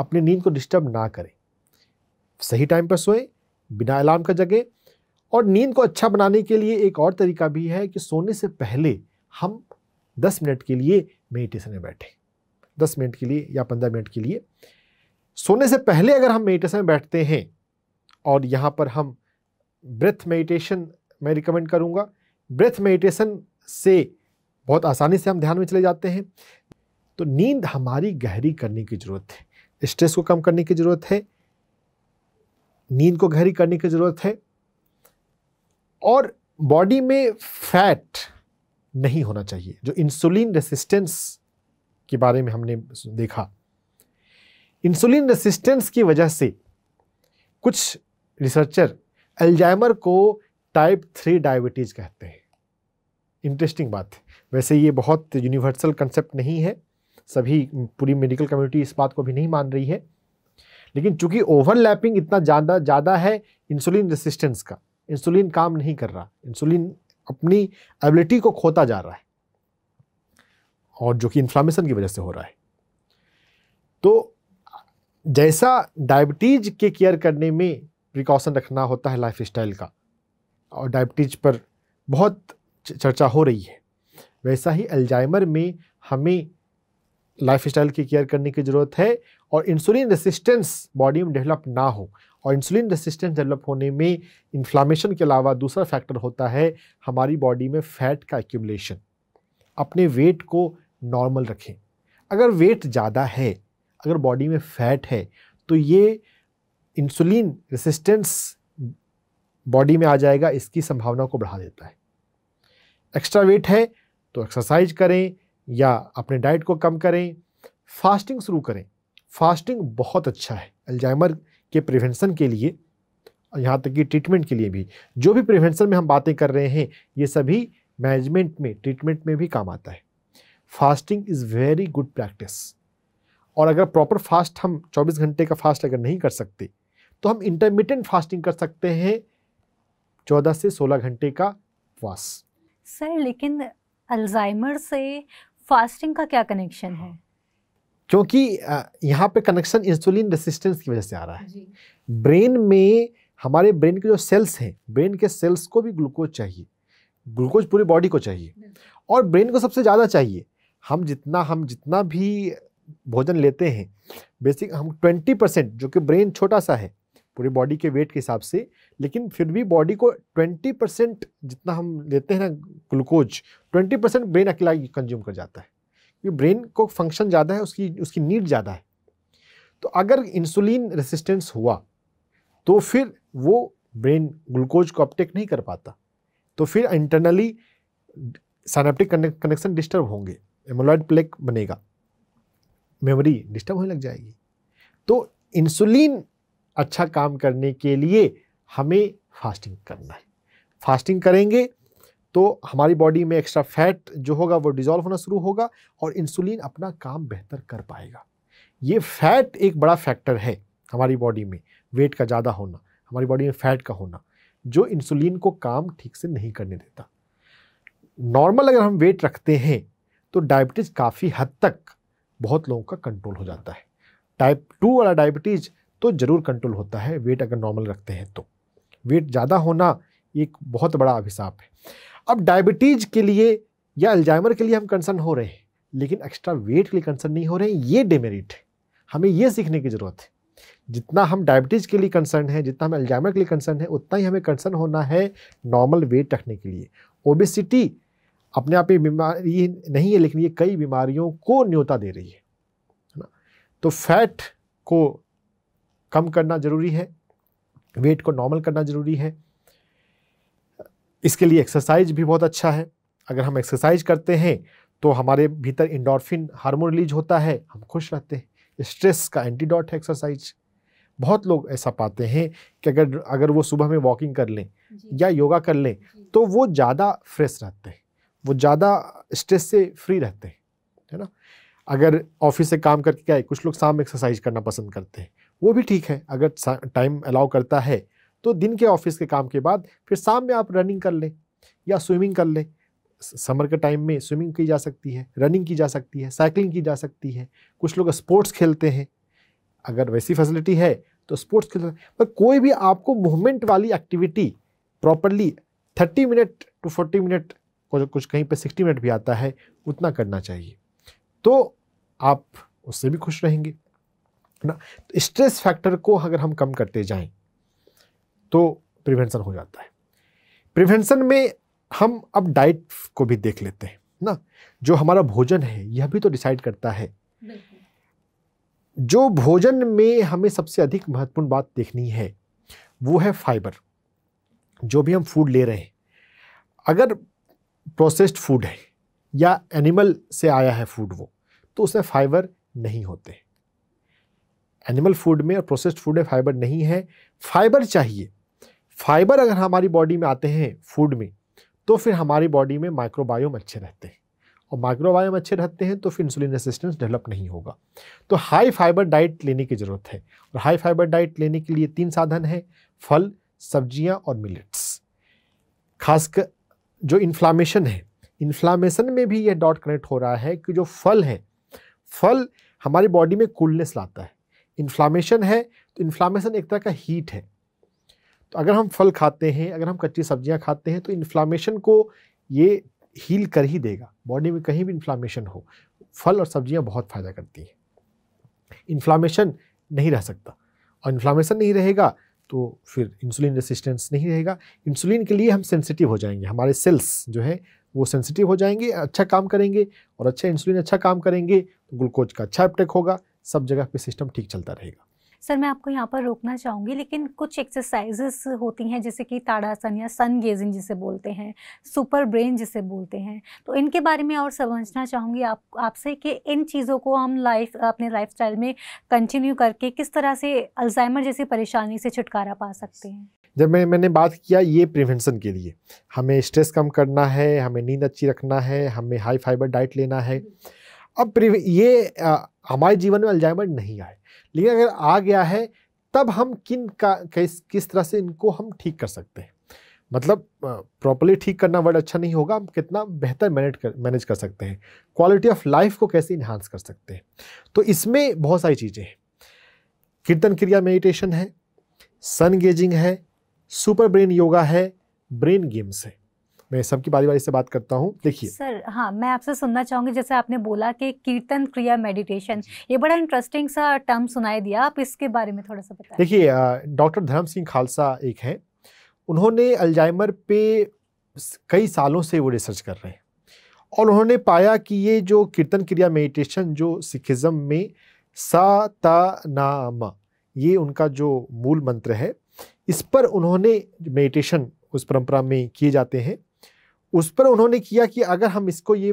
अपनी नींद को डिस्टर्ब ना करें सही टाइम पर सोएं बिना अलार्म का जगें और नींद को अच्छा बनाने के लिए एक और तरीका भी है कि सोने से पहले हम 10 मिनट के लिए मेडिटेशन में बैठें 10 मिनट के लिए या 15 मिनट के लिए सोने से पहले अगर हम मेडिटेशन में बैठते हैं और यहाँ पर हम ब्रेथ मेडिटेशन मैं रिकमेंड करूँगा ब्रेथ मेडिटेशन से बहुत आसानी से हम ध्यान में चले जाते हैं तो नींद हमारी गहरी करने की ज़रूरत है स्ट्रेस को कम करने की ज़रूरत है नींद को गहरी करने की ज़रूरत है और बॉडी में फैट नहीं होना चाहिए जो इंसुलिन रेसिस्टेंस के बारे में हमने देखा इंसुलिन रेसिस्टेंस की वजह से कुछ रिसर्चर एल्जाइमर को टाइप थ्री डायबिटीज़ कहते हैं इंटरेस्टिंग बात है वैसे ये बहुत यूनिवर्सल कंसेप्ट नहीं है सभी पूरी मेडिकल कम्युनिटी इस बात को भी नहीं मान रही है लेकिन चूंकि ओवरलैपिंग इतना ज़्यादा ज़्यादा है इंसुलिन रेसिस्टेंस का इंसुलिन काम नहीं कर रहा इंसुलिन अपनी एबिलिटी को खोता जा रहा है और जो कि इन्फ्लामेशन की वजह से हो रहा है तो जैसा डायबिटीज के केयर करने में प्रिकॉशन रखना होता है लाइफ स्टाइल का और डायबिटीज पर बहुत चर्चा हो रही है वैसा ही अल्जाइमर में हमें लाइफ स्टाइल की केयर करने की ज़रूरत है और इंसुलिन रेसिस्टेंस बॉडी में डेवलप ना हो और इंसुलिन रेसिस्टेंस डेवलप होने में इन्फ्लामेशन के अलावा दूसरा फैक्टर होता है हमारी बॉडी में फैट का एक्यूमलेशन अपने वेट को नॉर्मल रखें अगर वेट ज़्यादा है अगर बॉडी में फैट है तो ये इंसुलिन रेसिस्टेंस बॉडी में आ जाएगा इसकी संभावना को बढ़ा देता है एक्स्ट्रा वेट है तो एक्सरसाइज करें या अपने डाइट को कम करें फास्टिंग शुरू करें फास्टिंग बहुत अच्छा है अल्जाइमर के प्रिवेंशन के लिए यहाँ तक कि ट्रीटमेंट के लिए भी जो भी प्रिवेंशन में हम बातें कर रहे हैं ये सभी मैनेजमेंट में ट्रीटमेंट में भी काम आता है fasting is very good practice और अगर प्रॉपर फास्ट हम 24 घंटे का फास्ट अगर नहीं कर सकते तो हम इंटरमीडियंट फास्टिंग कर सकते हैं 14 से 16 घंटे का फास्ट सर लेकिन अल्जाइमर से फास्टिंग का क्या कनेक्शन है क्योंकि यहाँ पे कनेक्शन इंसुलिन रेसिस्टेंस की वजह से आ रहा है ब्रेन में हमारे ब्रेन के जो सेल्स हैं ब्रेन के सेल्स को भी ग्लूकोज चाहिए ग्लूकोज पूरी बॉडी को चाहिए और ब्रेन को सबसे ज़्यादा चाहिए हम जितना हम जितना भी भोजन लेते हैं बेसिक हम ट्वेंटी परसेंट जो कि ब्रेन छोटा सा है पूरी बॉडी के वेट के हिसाब से लेकिन फिर भी बॉडी को ट्वेंटी परसेंट जितना हम लेते हैं ना ग्लूकोज ट्वेंटी परसेंट ब्रेन अकेला कंज्यूम कर जाता है क्योंकि ब्रेन को फंक्शन ज़्यादा है उसकी उसकी नीड ज़्यादा है तो अगर इंसुलिन रेसिस्टेंस हुआ तो फिर वो ब्रेन ग्लूकोज को अपटेक नहीं कर पाता तो फिर इंटरनली साइनेप्टिक कनेक्शन डिस्टर्ब होंगे एमोलॉइड प्लेक बनेगा मेमोरी डिस्टर्ब होने लग जाएगी तो इंसुलिन अच्छा काम करने के लिए हमें फास्टिंग करना है फास्टिंग करेंगे तो हमारी बॉडी में एक्स्ट्रा फैट जो होगा वो डिज़ोल्व होना शुरू होगा और इंसुलिन अपना काम बेहतर कर पाएगा ये फैट एक बड़ा फैक्टर है हमारी बॉडी में वेट का ज़्यादा होना हमारी बॉडी में फैट का होना जो इंसुलिन को काम ठीक से नहीं करने देता नॉर्मल अगर हम वेट रखते हैं तो डायबिटीज़ काफ़ी हद तक बहुत लोगों का कंट्रोल हो जाता है टाइप टू वाला डायबिटीज़ तो ज़रूर कंट्रोल होता है वेट अगर नॉर्मल रखते हैं तो वेट ज़्यादा होना एक बहुत बड़ा अभिशाप है अब डायबिटीज़ के लिए या अल्जाइमर के लिए हम कंसर्न हो रहे हैं लेकिन एक्स्ट्रा वेट के लिए कंसर्न नहीं हो रहे हैं ये डेमेरिट है हमें ये सीखने की ज़रूरत है जितना हम डायबिटीज़ के लिए कंसर्न है जितना हम अल्जाइमर के लिए कंसर्न है उतना ही हमें कंसर्न होना है नॉर्मल वेट रखने के लिए ओबेसिटी अपने आप में बीमारी नहीं है लेकिन ये कई बीमारियों को न्योता दे रही है है ना तो फैट को कम करना ज़रूरी है वेट को नॉर्मल करना ज़रूरी है इसके लिए एक्सरसाइज भी बहुत अच्छा है अगर हम एक्सरसाइज करते हैं तो हमारे भीतर इंडोरफिन हार्मोन रिलीज होता है हम खुश रहते हैं स्ट्रेस का एंटीडॉट है एक्सरसाइज बहुत लोग ऐसा पाते हैं कि अगर अगर वो सुबह में वॉकिंग कर लें या योगा कर लें तो वो ज़्यादा फ्रेश रहते हैं वो ज़्यादा स्ट्रेस से फ्री रहते हैं है ना अगर ऑफिस से काम करके क्या है कुछ लोग शाम में एक्सरसाइज करना पसंद करते हैं वो भी ठीक है अगर टाइम अलाउ करता है तो दिन के ऑफिस के काम के बाद फिर शाम में आप रनिंग कर लें या स्विमिंग कर लें समर के टाइम में स्विमिंग की जा सकती है रनिंग की जा सकती है साइकिलिंग की जा सकती है कुछ लोग स्पोर्ट्स खेलते हैं अगर वैसी फैसिलिटी है तो स्पोर्ट्स खेल पर कोई भी आपको मूवमेंट वाली activity properly thirty minute to forty minute कुछ कहीं पे सिक्सटी मिनट भी आता है उतना करना चाहिए तो आप उससे भी खुश रहेंगे ना स्ट्रेस तो फैक्टर को अगर हम कम करते जाएं तो प्रिवेंशन हो जाता है प्रिवेंशन में हम अब डाइट को भी देख लेते हैं ना जो हमारा भोजन है यह भी तो डिसाइड करता है जो भोजन में हमें सबसे अधिक महत्वपूर्ण बात देखनी है वो है फाइबर जो भी हम फूड ले रहे हैं अगर प्रोसेस्ड फूड है या एनिमल से आया है फूड वो तो उसमें फाइबर नहीं होते एनिमल फूड में और प्रोसेस्ड फूड में फाइबर नहीं है फाइबर चाहिए फाइबर अगर हमारी बॉडी में आते हैं फूड में तो फिर हमारी बॉडी में माइक्रोबायोम अच्छे रहते हैं और माइक्रोबायोम अच्छे रहते हैं तो फिर इंसुलिन रेसिस्टेंस डेवलप नहीं होगा तो हाई फाइबर डाइट लेने की ज़रूरत है और हाई फाइबर डाइट लेने के लिए तीन साधन हैं फल सब्जियां और मिलेट्स खासकर जो इन्फ्लामेशन है इन्फ्लामेशन में भी यह डॉट कनेक्ट हो रहा है कि जो फल है फल हमारी बॉडी में कूलनेस लाता है इन्फ्लामेशन है तो इन्फ्लामेशन एक तरह का हीट है तो अगर हम फल खाते हैं अगर हम कच्ची सब्जियां खाते हैं तो इन्फ्लामेशन को ये हील कर ही देगा बॉडी में कहीं भी इन्फ्लामेशन हो फल और सब्जियां बहुत फ़ायदा करती हैं इन्फ्लामेशन नहीं रह सकता और इन्फ्लामेशन नहीं रहेगा तो फिर इंसुलिन रेसिस्टेंस नहीं रहेगा इंसुलिन के लिए हम सेंसिटिव हो जाएंगे हमारे सेल्स जो है वो सेंसिटिव हो जाएंगे अच्छा काम करेंगे और अच्छा इंसुलिन अच्छा काम करेंगे तो ग्लूकोज का अच्छा अपटेक होगा सब जगह पे सिस्टम ठीक चलता रहेगा सर मैं आपको यहाँ पर रोकना चाहूँगी लेकिन कुछ एक्सरसाइजेस होती हैं जैसे कि ताड़ासन या सन गेजिंग जिसे बोलते हैं सुपर ब्रेन जिसे बोलते हैं तो इनके बारे में और समझना चाहूँगी आप आपसे कि इन चीज़ों को हम लाइफ अपने लाइफ में कंटिन्यू करके किस तरह से अल्जाइमर जैसी परेशानी से छुटकारा पा सकते हैं जब मैं मैंने बात किया ये प्रिवेंशन के लिए हमें स्ट्रेस कम करना है हमें नींद अच्छी रखना है हमें हाई फाइबर डाइट लेना है अब ये आ, हमारे जीवन में अल्जाइमर नहीं आए लेकिन अगर आ गया है तब हम किन का किस किस तरह से इनको हम ठीक कर सकते हैं मतलब प्रॉपरली ठीक करना वर्ड अच्छा नहीं होगा हम कितना बेहतर मैनेज कर मैनेज कर सकते हैं क्वालिटी ऑफ लाइफ को कैसे इन्हांस कर सकते हैं तो इसमें बहुत सारी चीज़ें हैं कीर्तन क्रिया मेडिटेशन है सन गेजिंग है सुपर ब्रेन योगा है ब्रेन गेम्स है मैं सबकी बारी बारी से बात करता हूँ देखिए सर हाँ मैं आपसे सुनना चाहूँगी जैसे आपने बोला कि कीर्तन क्रिया मेडिटेशन ये बड़ा इंटरेस्टिंग सा टर्म सुनाई दिया आप इसके बारे में थोड़ा सा बताइए देखिए डॉक्टर धर्म सिंह खालसा एक हैं उन्होंने अल्जाइमर पे कई सालों से वो रिसर्च कर रहे हैं और उन्होंने पाया कि ये जो कीर्तन क्रिया मेडिटेशन जो सिखिज़म में सा ता नाम ये उनका जो मूल मंत्र है इस पर उन्होंने मेडिटेशन उस परंपरा में किए जाते हैं उस पर उन्होंने किया कि अगर हम इसको ये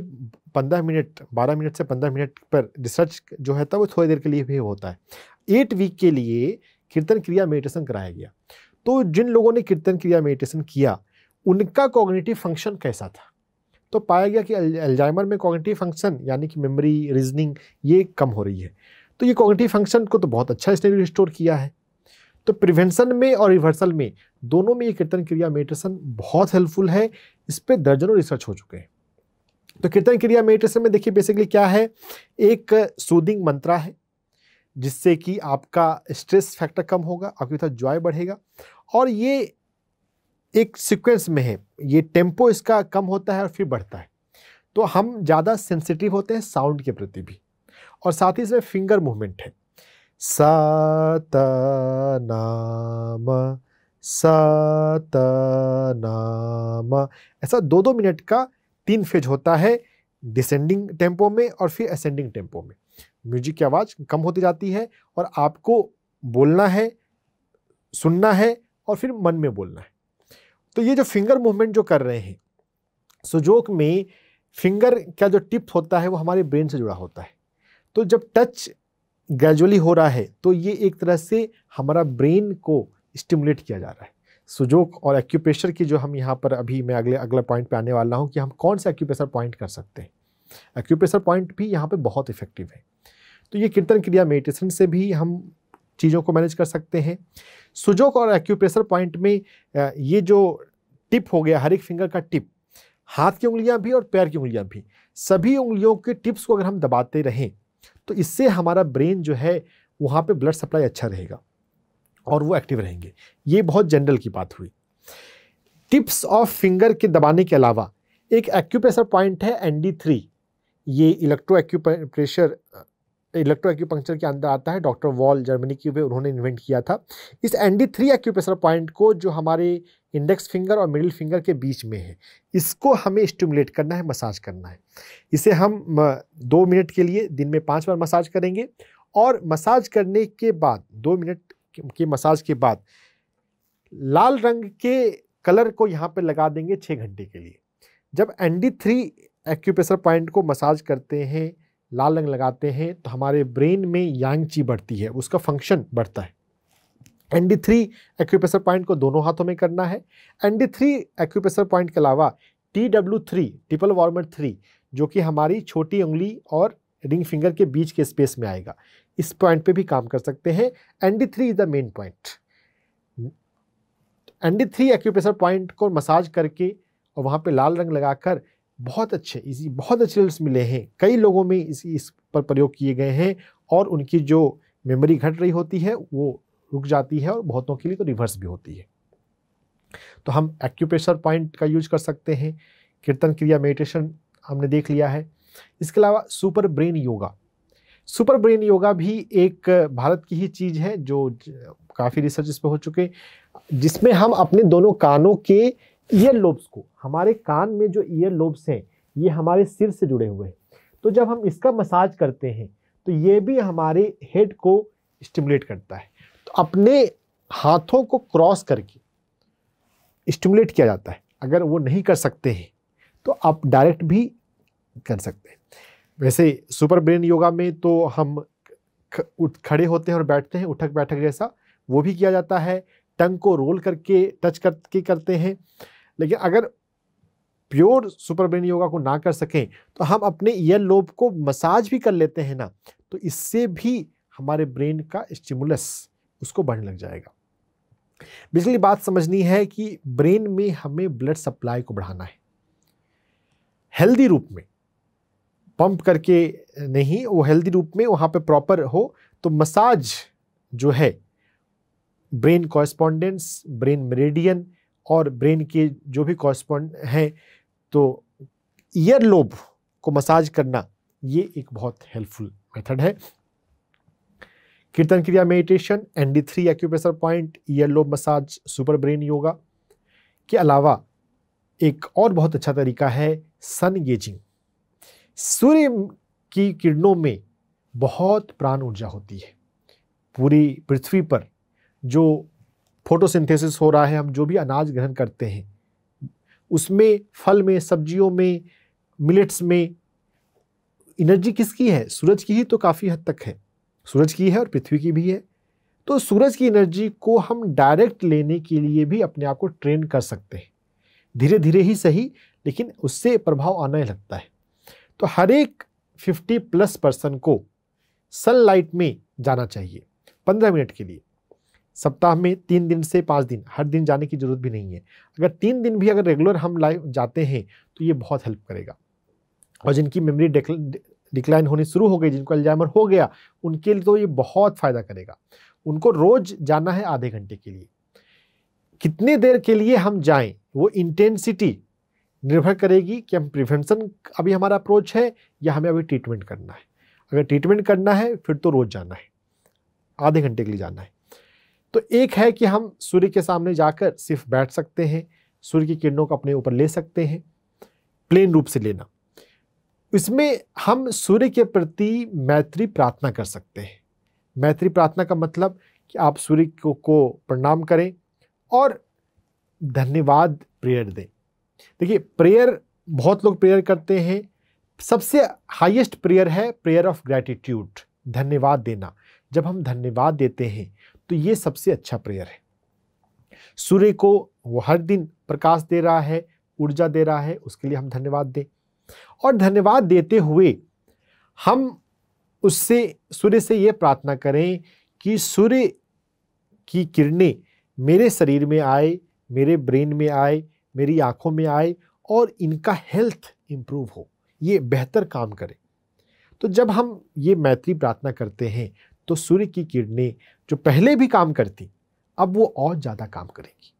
पंद्रह मिनट बारह मिनट से पंद्रह मिनट पर रिसर्च जो है था वो थोड़ी देर के लिए भी होता है एट वीक के लिए कीर्तन क्रिया मेडिटेशन कराया गया तो जिन लोगों ने कीर्तन क्रिया मेडिटेशन किया उनका कॉग्निटिव फंक्शन कैसा था तो पाया गया कि अल्जाइमर में कॉग्निटिव फंक्शन यानी कि मेमोरी रीजनिंग ये कम हो रही है तो ये कॉग्निटिव फंक्शन को तो बहुत अच्छा इसने रिस्टोर किया है तो प्रिवेंशन में और रिवर्सल में दोनों में ये कीर्तन क्रिया मेडिटेशन बहुत हेल्पफुल है इस पर दर्जनों रिसर्च हो चुके हैं तो कीर्तन क्रिया मेडिटेशन में देखिए बेसिकली क्या है एक सूदिंग मंत्रा है जिससे कि आपका स्ट्रेस फैक्टर कम होगा आपके साथ जॉय बढ़ेगा और ये एक सीक्वेंस में है ये टेम्पो इसका कम होता है और फिर बढ़ता है तो हम ज़्यादा सेंसिटिव होते हैं साउंड के प्रति भी और साथ ही इसमें फिंगर मूवमेंट है सतनाम सतनाम ऐसा दो दो मिनट का तीन फेज होता है डिसेंडिंग टेम्पो में और फिर असेंडिंग टेम्पो में म्यूजिक की आवाज़ कम होती जाती है और आपको बोलना है सुनना है और फिर मन में बोलना है तो ये जो फिंगर मूवमेंट जो कर रहे हैं सुजोक में फिंगर का जो टिप होता है वो हमारे ब्रेन से जुड़ा होता है तो जब टच ग्रेजुअली हो रहा है तो ये एक तरह से हमारा ब्रेन को स्टिमुलेट किया जा रहा है सुजोक और एक्यूप्रेशर की जो हम यहाँ पर अभी मैं अगले अगला पॉइंट पे आने वाला हूँ कि हम कौन सा एक्यूप्रेशर पॉइंट कर सकते हैं एक्यूप्रेशर पॉइंट भी यहाँ पे बहुत इफेक्टिव है तो ये कीर्तन क्रिया मेडिटेशन से भी हम चीज़ों को मैनेज कर सकते हैं सुजोक और एक्यूप्रेशर पॉइंट में ये जो टिप हो गया हर एक फिंगर का टिप हाथ की उंगलियाँ भी और पैर की उंगलियाँ भी सभी उंगलियों के टिप्स को अगर हम दबाते रहें तो इससे हमारा ब्रेन जो है वहाँ पे ब्लड सप्लाई अच्छा रहेगा और वो एक्टिव रहेंगे ये बहुत जनरल की बात हुई टिप्स ऑफ फिंगर के दबाने के अलावा एक एक्यूप्रेशर पॉइंट है एन ये इलेक्ट्रो एक्यूप्रेशर इलेक्ट्रो एक्यूपंक्चर के अंदर आता है डॉक्टर वॉल जर्मनी की उन्होंने इन्वेंट किया था इस एनडी थ्री एक्यूप्रेशर पॉइंट को जो हमारे इंडेक्स फिंगर और मिडिल फिंगर के बीच में है इसको हमें स्टिमुलेट करना है मसाज करना है इसे हम दो मिनट के लिए दिन में पाँच बार मसाज करेंगे और मसाज करने के बाद दो मिनट के मसाज के बाद लाल रंग के कलर को यहाँ पर लगा देंगे छः घंटे के लिए जब एनडी थ्री एक्यूप्रेशर पॉइंट को मसाज करते हैं लाल रंग लगाते हैं तो हमारे ब्रेन में यांगची बढ़ती है उसका फंक्शन बढ़ता है N D three acupressure point को दोनों हाथों में करना है N D three acupressure point के अलावा T W three triple warmer three जो कि हमारी छोटी उंगली और रिंग फिंगर के बीच के स्पेस में आएगा इस पॉइंट पे भी काम कर सकते हैं N D three is the main point N D three acupressure point को मसाज करके और वहाँ पे लाल रंग लगाकर बहुत अच्छे इसी बहुत अच्छे रिजल्ट मिले हैं कई लोगों में इसी इस पर प्रयोग किए गए हैं और उनकी जो मेमोरी घट रही होती है वो रुक जाती है और बहुतों के लिए तो रिवर्स भी होती है तो हम एक्यूप्रेशर पॉइंट का यूज कर सकते हैं कीर्तन क्रिया मेडिटेशन हमने देख लिया है इसके अलावा super brain yoga super brain yoga भी एक भारत की ही चीज़ है जो काफ़ी रिसर्च इस पर हो चुके जिसमें हम अपने दोनों कानों के ईयर लोब्स को हमारे कान में जो ईयर लोब्स हैं ये हमारे सिर से जुड़े हुए हैं तो जब हम इसका मसाज करते हैं तो ये भी हमारे हेड को स्टिमुलेट करता है तो अपने हाथों को क्रॉस करके स्टिमुलेट किया जाता है अगर वो नहीं कर सकते हैं तो आप डायरेक्ट भी कर सकते हैं वैसे सुपर ब्रेन योगा में तो हम उठ खड़े होते हैं और बैठते हैं उठक बैठक जैसा वो भी किया जाता है टंग को रोल करके टच करके करते हैं लेकिन अगर प्योर सुपरब्रेन योगा को ना कर सकें तो हम अपने ईयर लोब को मसाज भी कर लेते हैं ना तो इससे भी हमारे ब्रेन का स्टिमुलस उसको बढ़ने लग जाएगा बेसिकली बात समझनी है कि ब्रेन में हमें ब्लड सप्लाई को बढ़ाना है हेल्दी रूप में पंप करके नहीं वो हेल्दी रूप में वहाँ पे प्रॉपर हो तो मसाज जो है ब्रेन कॉरेस्पॉन्डेंस ब्रेन मेरेडियन और ब्रेन के जो भी कॉरस्पॉन्ड हैं तो ईयर लोब को मसाज करना ये एक बहुत हेल्पफुल मेथड है Kirtan Kriya meditation N D D three acupressure point ear lobe massage super brain yoga के अलावा एक और बहुत अच्छा तरीका है सन गेजिंग सूर्य की किरणों में बहुत प्राण ऊर्जा होती है पूरी पृथ्वी पर जो फोटोसिंथेसिस हो रहा है हम जो भी अनाज ग्रहण करते हैं उसमें फल में सब्जियों में मिलेट्स में एनर्जी किसकी है सूरज की ही तो काफ़ी हद तक है सूरज की है और पृथ्वी की भी है तो सूरज की एनर्जी को हम डायरेक्ट लेने के लिए भी अपने आप को ट्रेन कर सकते हैं धीरे धीरे ही सही लेकिन उससे प्रभाव आने लगता है तो हर एक 50 प्लस पर्सन को सनलाइट में जाना चाहिए 15 मिनट के लिए सप्ताह में तीन दिन से पाँच दिन हर दिन जाने की ज़रूरत भी नहीं है अगर तीन दिन भी अगर रेगुलर हम लाइव जाते हैं तो ये बहुत हेल्प करेगा और जिनकी मेमोरी डिक्लाइन होनी शुरू हो गई जिनको अल्जाइमर हो गया उनके लिए तो ये बहुत फ़ायदा करेगा उनको रोज़ जाना है आधे घंटे के लिए कितने देर के लिए हम जाएं वो इंटेंसिटी निर्भर करेगी कि हम प्रिवेंशन अभी हमारा अप्रोच है या हमें अभी ट्रीटमेंट करना है अगर ट्रीटमेंट करना है फिर तो रोज़ जाना है आधे घंटे के लिए जाना है तो एक है कि हम सूर्य के सामने जाकर सिर्फ बैठ सकते हैं सूर्य की किरणों को अपने ऊपर ले सकते हैं प्लेन रूप से लेना इसमें हम सूर्य के प्रति मैत्री प्रार्थना कर सकते हैं मैत्री प्रार्थना का मतलब कि आप सूर्य को, को प्रणाम करें और धन्यवाद प्रेयर दें देखिए प्रेयर बहुत लोग प्रेयर करते हैं सबसे हाईएस्ट प्रेयर है प्रेयर ऑफ ग्रैटिट्यूड धन्यवाद देना जब हम धन्यवाद देते हैं तो ये सबसे अच्छा प्रेयर है सूर्य को वो हर दिन प्रकाश दे रहा है ऊर्जा दे रहा है उसके लिए हम धन्यवाद दें और धन्यवाद देते हुए हम उससे सूर्य से ये प्रार्थना करें कि सूर्य की किरणें मेरे शरीर में आए मेरे ब्रेन में आए मेरी आँखों में आए और इनका हेल्थ इम्प्रूव हो ये बेहतर काम करें तो जब हम ये मैत्री प्रार्थना करते हैं तो सूर्य की किरणें जो पहले भी काम करती अब वो और ज़्यादा काम करेगी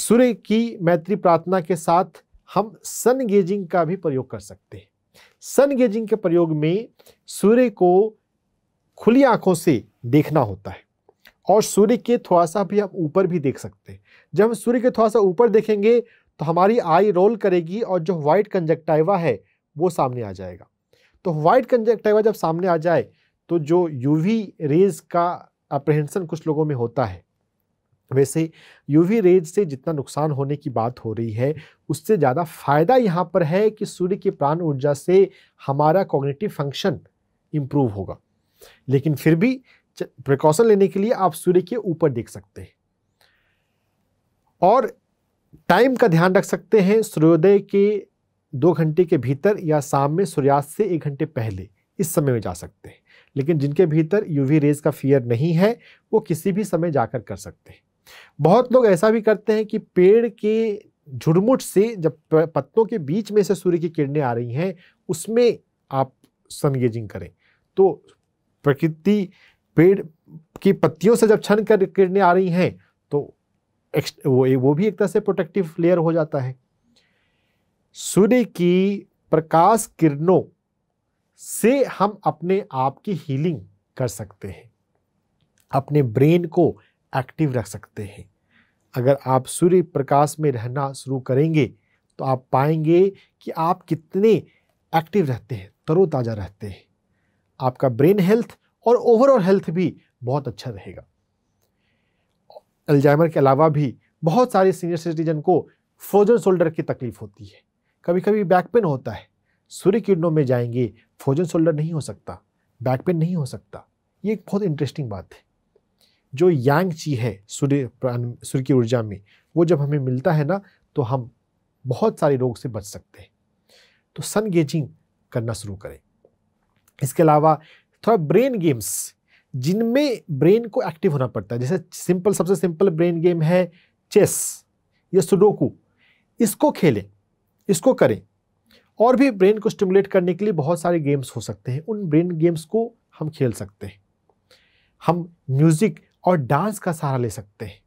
सूर्य की मैत्री प्रार्थना के साथ हम सन गेजिंग का भी प्रयोग कर सकते हैं सन गेजिंग के प्रयोग में सूर्य को खुली आंखों से देखना होता है और सूर्य के थोड़ा सा भी हम ऊपर भी देख सकते हैं जब हम सूर्य के थोड़ा सा ऊपर देखेंगे तो हमारी आई रोल करेगी और जो व्हाइट कंजक्टाइवा है वो सामने आ जाएगा तो व्हाइट कंजक्टाइवा जब सामने आ जाए तो जो यूवी रेज का अप्रहेंसन कुछ लोगों में होता है वैसे यूवी रेज से जितना नुकसान होने की बात हो रही है उससे ज़्यादा फ़ायदा यहाँ पर है कि सूर्य की प्राण ऊर्जा से हमारा कॉग्निटिव फंक्शन इम्प्रूव होगा लेकिन फिर भी प्रिकॉशन लेने के लिए आप सूर्य के ऊपर देख सकते हैं और टाइम का ध्यान रख सकते हैं सूर्योदय के दो घंटे के भीतर या शाम में सूर्यास्त से एक घंटे पहले इस समय में जा सकते हैं लेकिन जिनके भीतर यूवी रेज का फियर नहीं है वो किसी भी समय जाकर कर सकते हैं बहुत लोग ऐसा भी करते हैं कि पेड़ के झुरमुट से जब पत्तों के बीच में से सूर्य की किरणें आ रही हैं उसमें आप सनगेजिंग करें तो प्रकृति पेड़ की पत्तियों से जब छन कर किरणें आ रही हैं तो वो वो भी एक तरह से प्रोटेक्टिव लेयर हो जाता है सूर्य की प्रकाश किरणों से हम अपने आप की हीलिंग कर सकते हैं अपने ब्रेन को एक्टिव रख सकते हैं अगर आप सूर्य प्रकाश में रहना शुरू करेंगे तो आप पाएंगे कि आप कितने एक्टिव रहते हैं तरोताज़ा रहते हैं आपका ब्रेन हेल्थ और ओवरऑल हेल्थ भी बहुत अच्छा रहेगा अल्जाइमर के अलावा भी बहुत सारे सीनियर सिटीजन को फ्रोजन शोल्डर की तकलीफ़ होती है कभी कभी बैक पेन होता है सूर्य किरणों में जाएंगे फ्रोजन शोल्डर नहीं हो सकता बैक पेन नहीं हो सकता ये एक बहुत इंटरेस्टिंग बात है जो यांग ची है सूर्य प्राण सूर्य की ऊर्जा में वो जब हमें मिलता है ना तो हम बहुत सारे रोग से बच सकते हैं तो सन गेजिंग करना शुरू करें इसके अलावा थोड़ा ब्रेन गेम्स जिनमें ब्रेन को एक्टिव होना पड़ता है जैसे सिंपल सबसे सिंपल ब्रेन गेम है चेस या सुडोकू इसको खेलें इसको करें और भी ब्रेन को स्टिमुलेट करने के लिए बहुत सारे गेम्स हो सकते हैं उन ब्रेन गेम्स को हम खेल सकते हैं हम म्यूज़िक और डांस का सहारा ले सकते हैं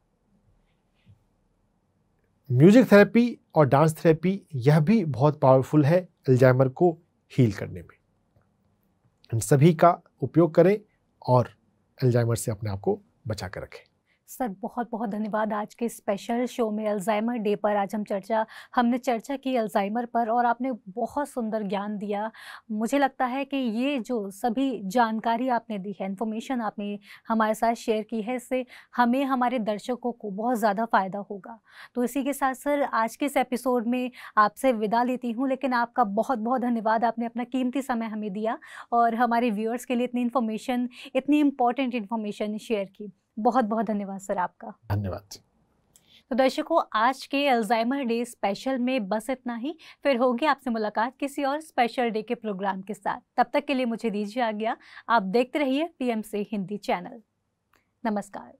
म्यूज़िक थेरेपी और डांस थेरेपी यह भी बहुत पावरफुल है अल्जाइमर को हील करने में इन सभी का उपयोग करें और अल्जाइमर से अपने आप को बचा कर रखें सर बहुत बहुत धन्यवाद आज के स्पेशल शो में अल्जाइमर डे पर आज हम चर्चा हमने चर्चा की अल्जाइमर पर और आपने बहुत सुंदर ज्ञान दिया मुझे लगता है कि ये जो सभी जानकारी आपने दी है इन्फॉर्मेशन आपने हमारे साथ शेयर की है इससे हमें हमारे दर्शकों को बहुत ज़्यादा फ़ायदा होगा तो इसी के साथ सर आज के इस एपिसोड में आपसे विदा लेती हूँ लेकिन आपका बहुत बहुत धन्यवाद आपने अपना कीमती समय हमें दिया और हमारे व्यूअर्स के लिए इतनी इन्फॉर्मेशन इतनी इम्पॉर्टेंट इन्फॉर्मेशन शेयर की बहुत बहुत धन्यवाद सर आपका धन्यवाद तो दर्शकों आज के अल्जाइमर डे स्पेशल में बस इतना ही फिर होगी आपसे मुलाकात किसी और स्पेशल डे के प्रोग्राम के साथ तब तक के लिए मुझे दीजिए आज्ञा आप देखते रहिए पीएमसी हिंदी चैनल नमस्कार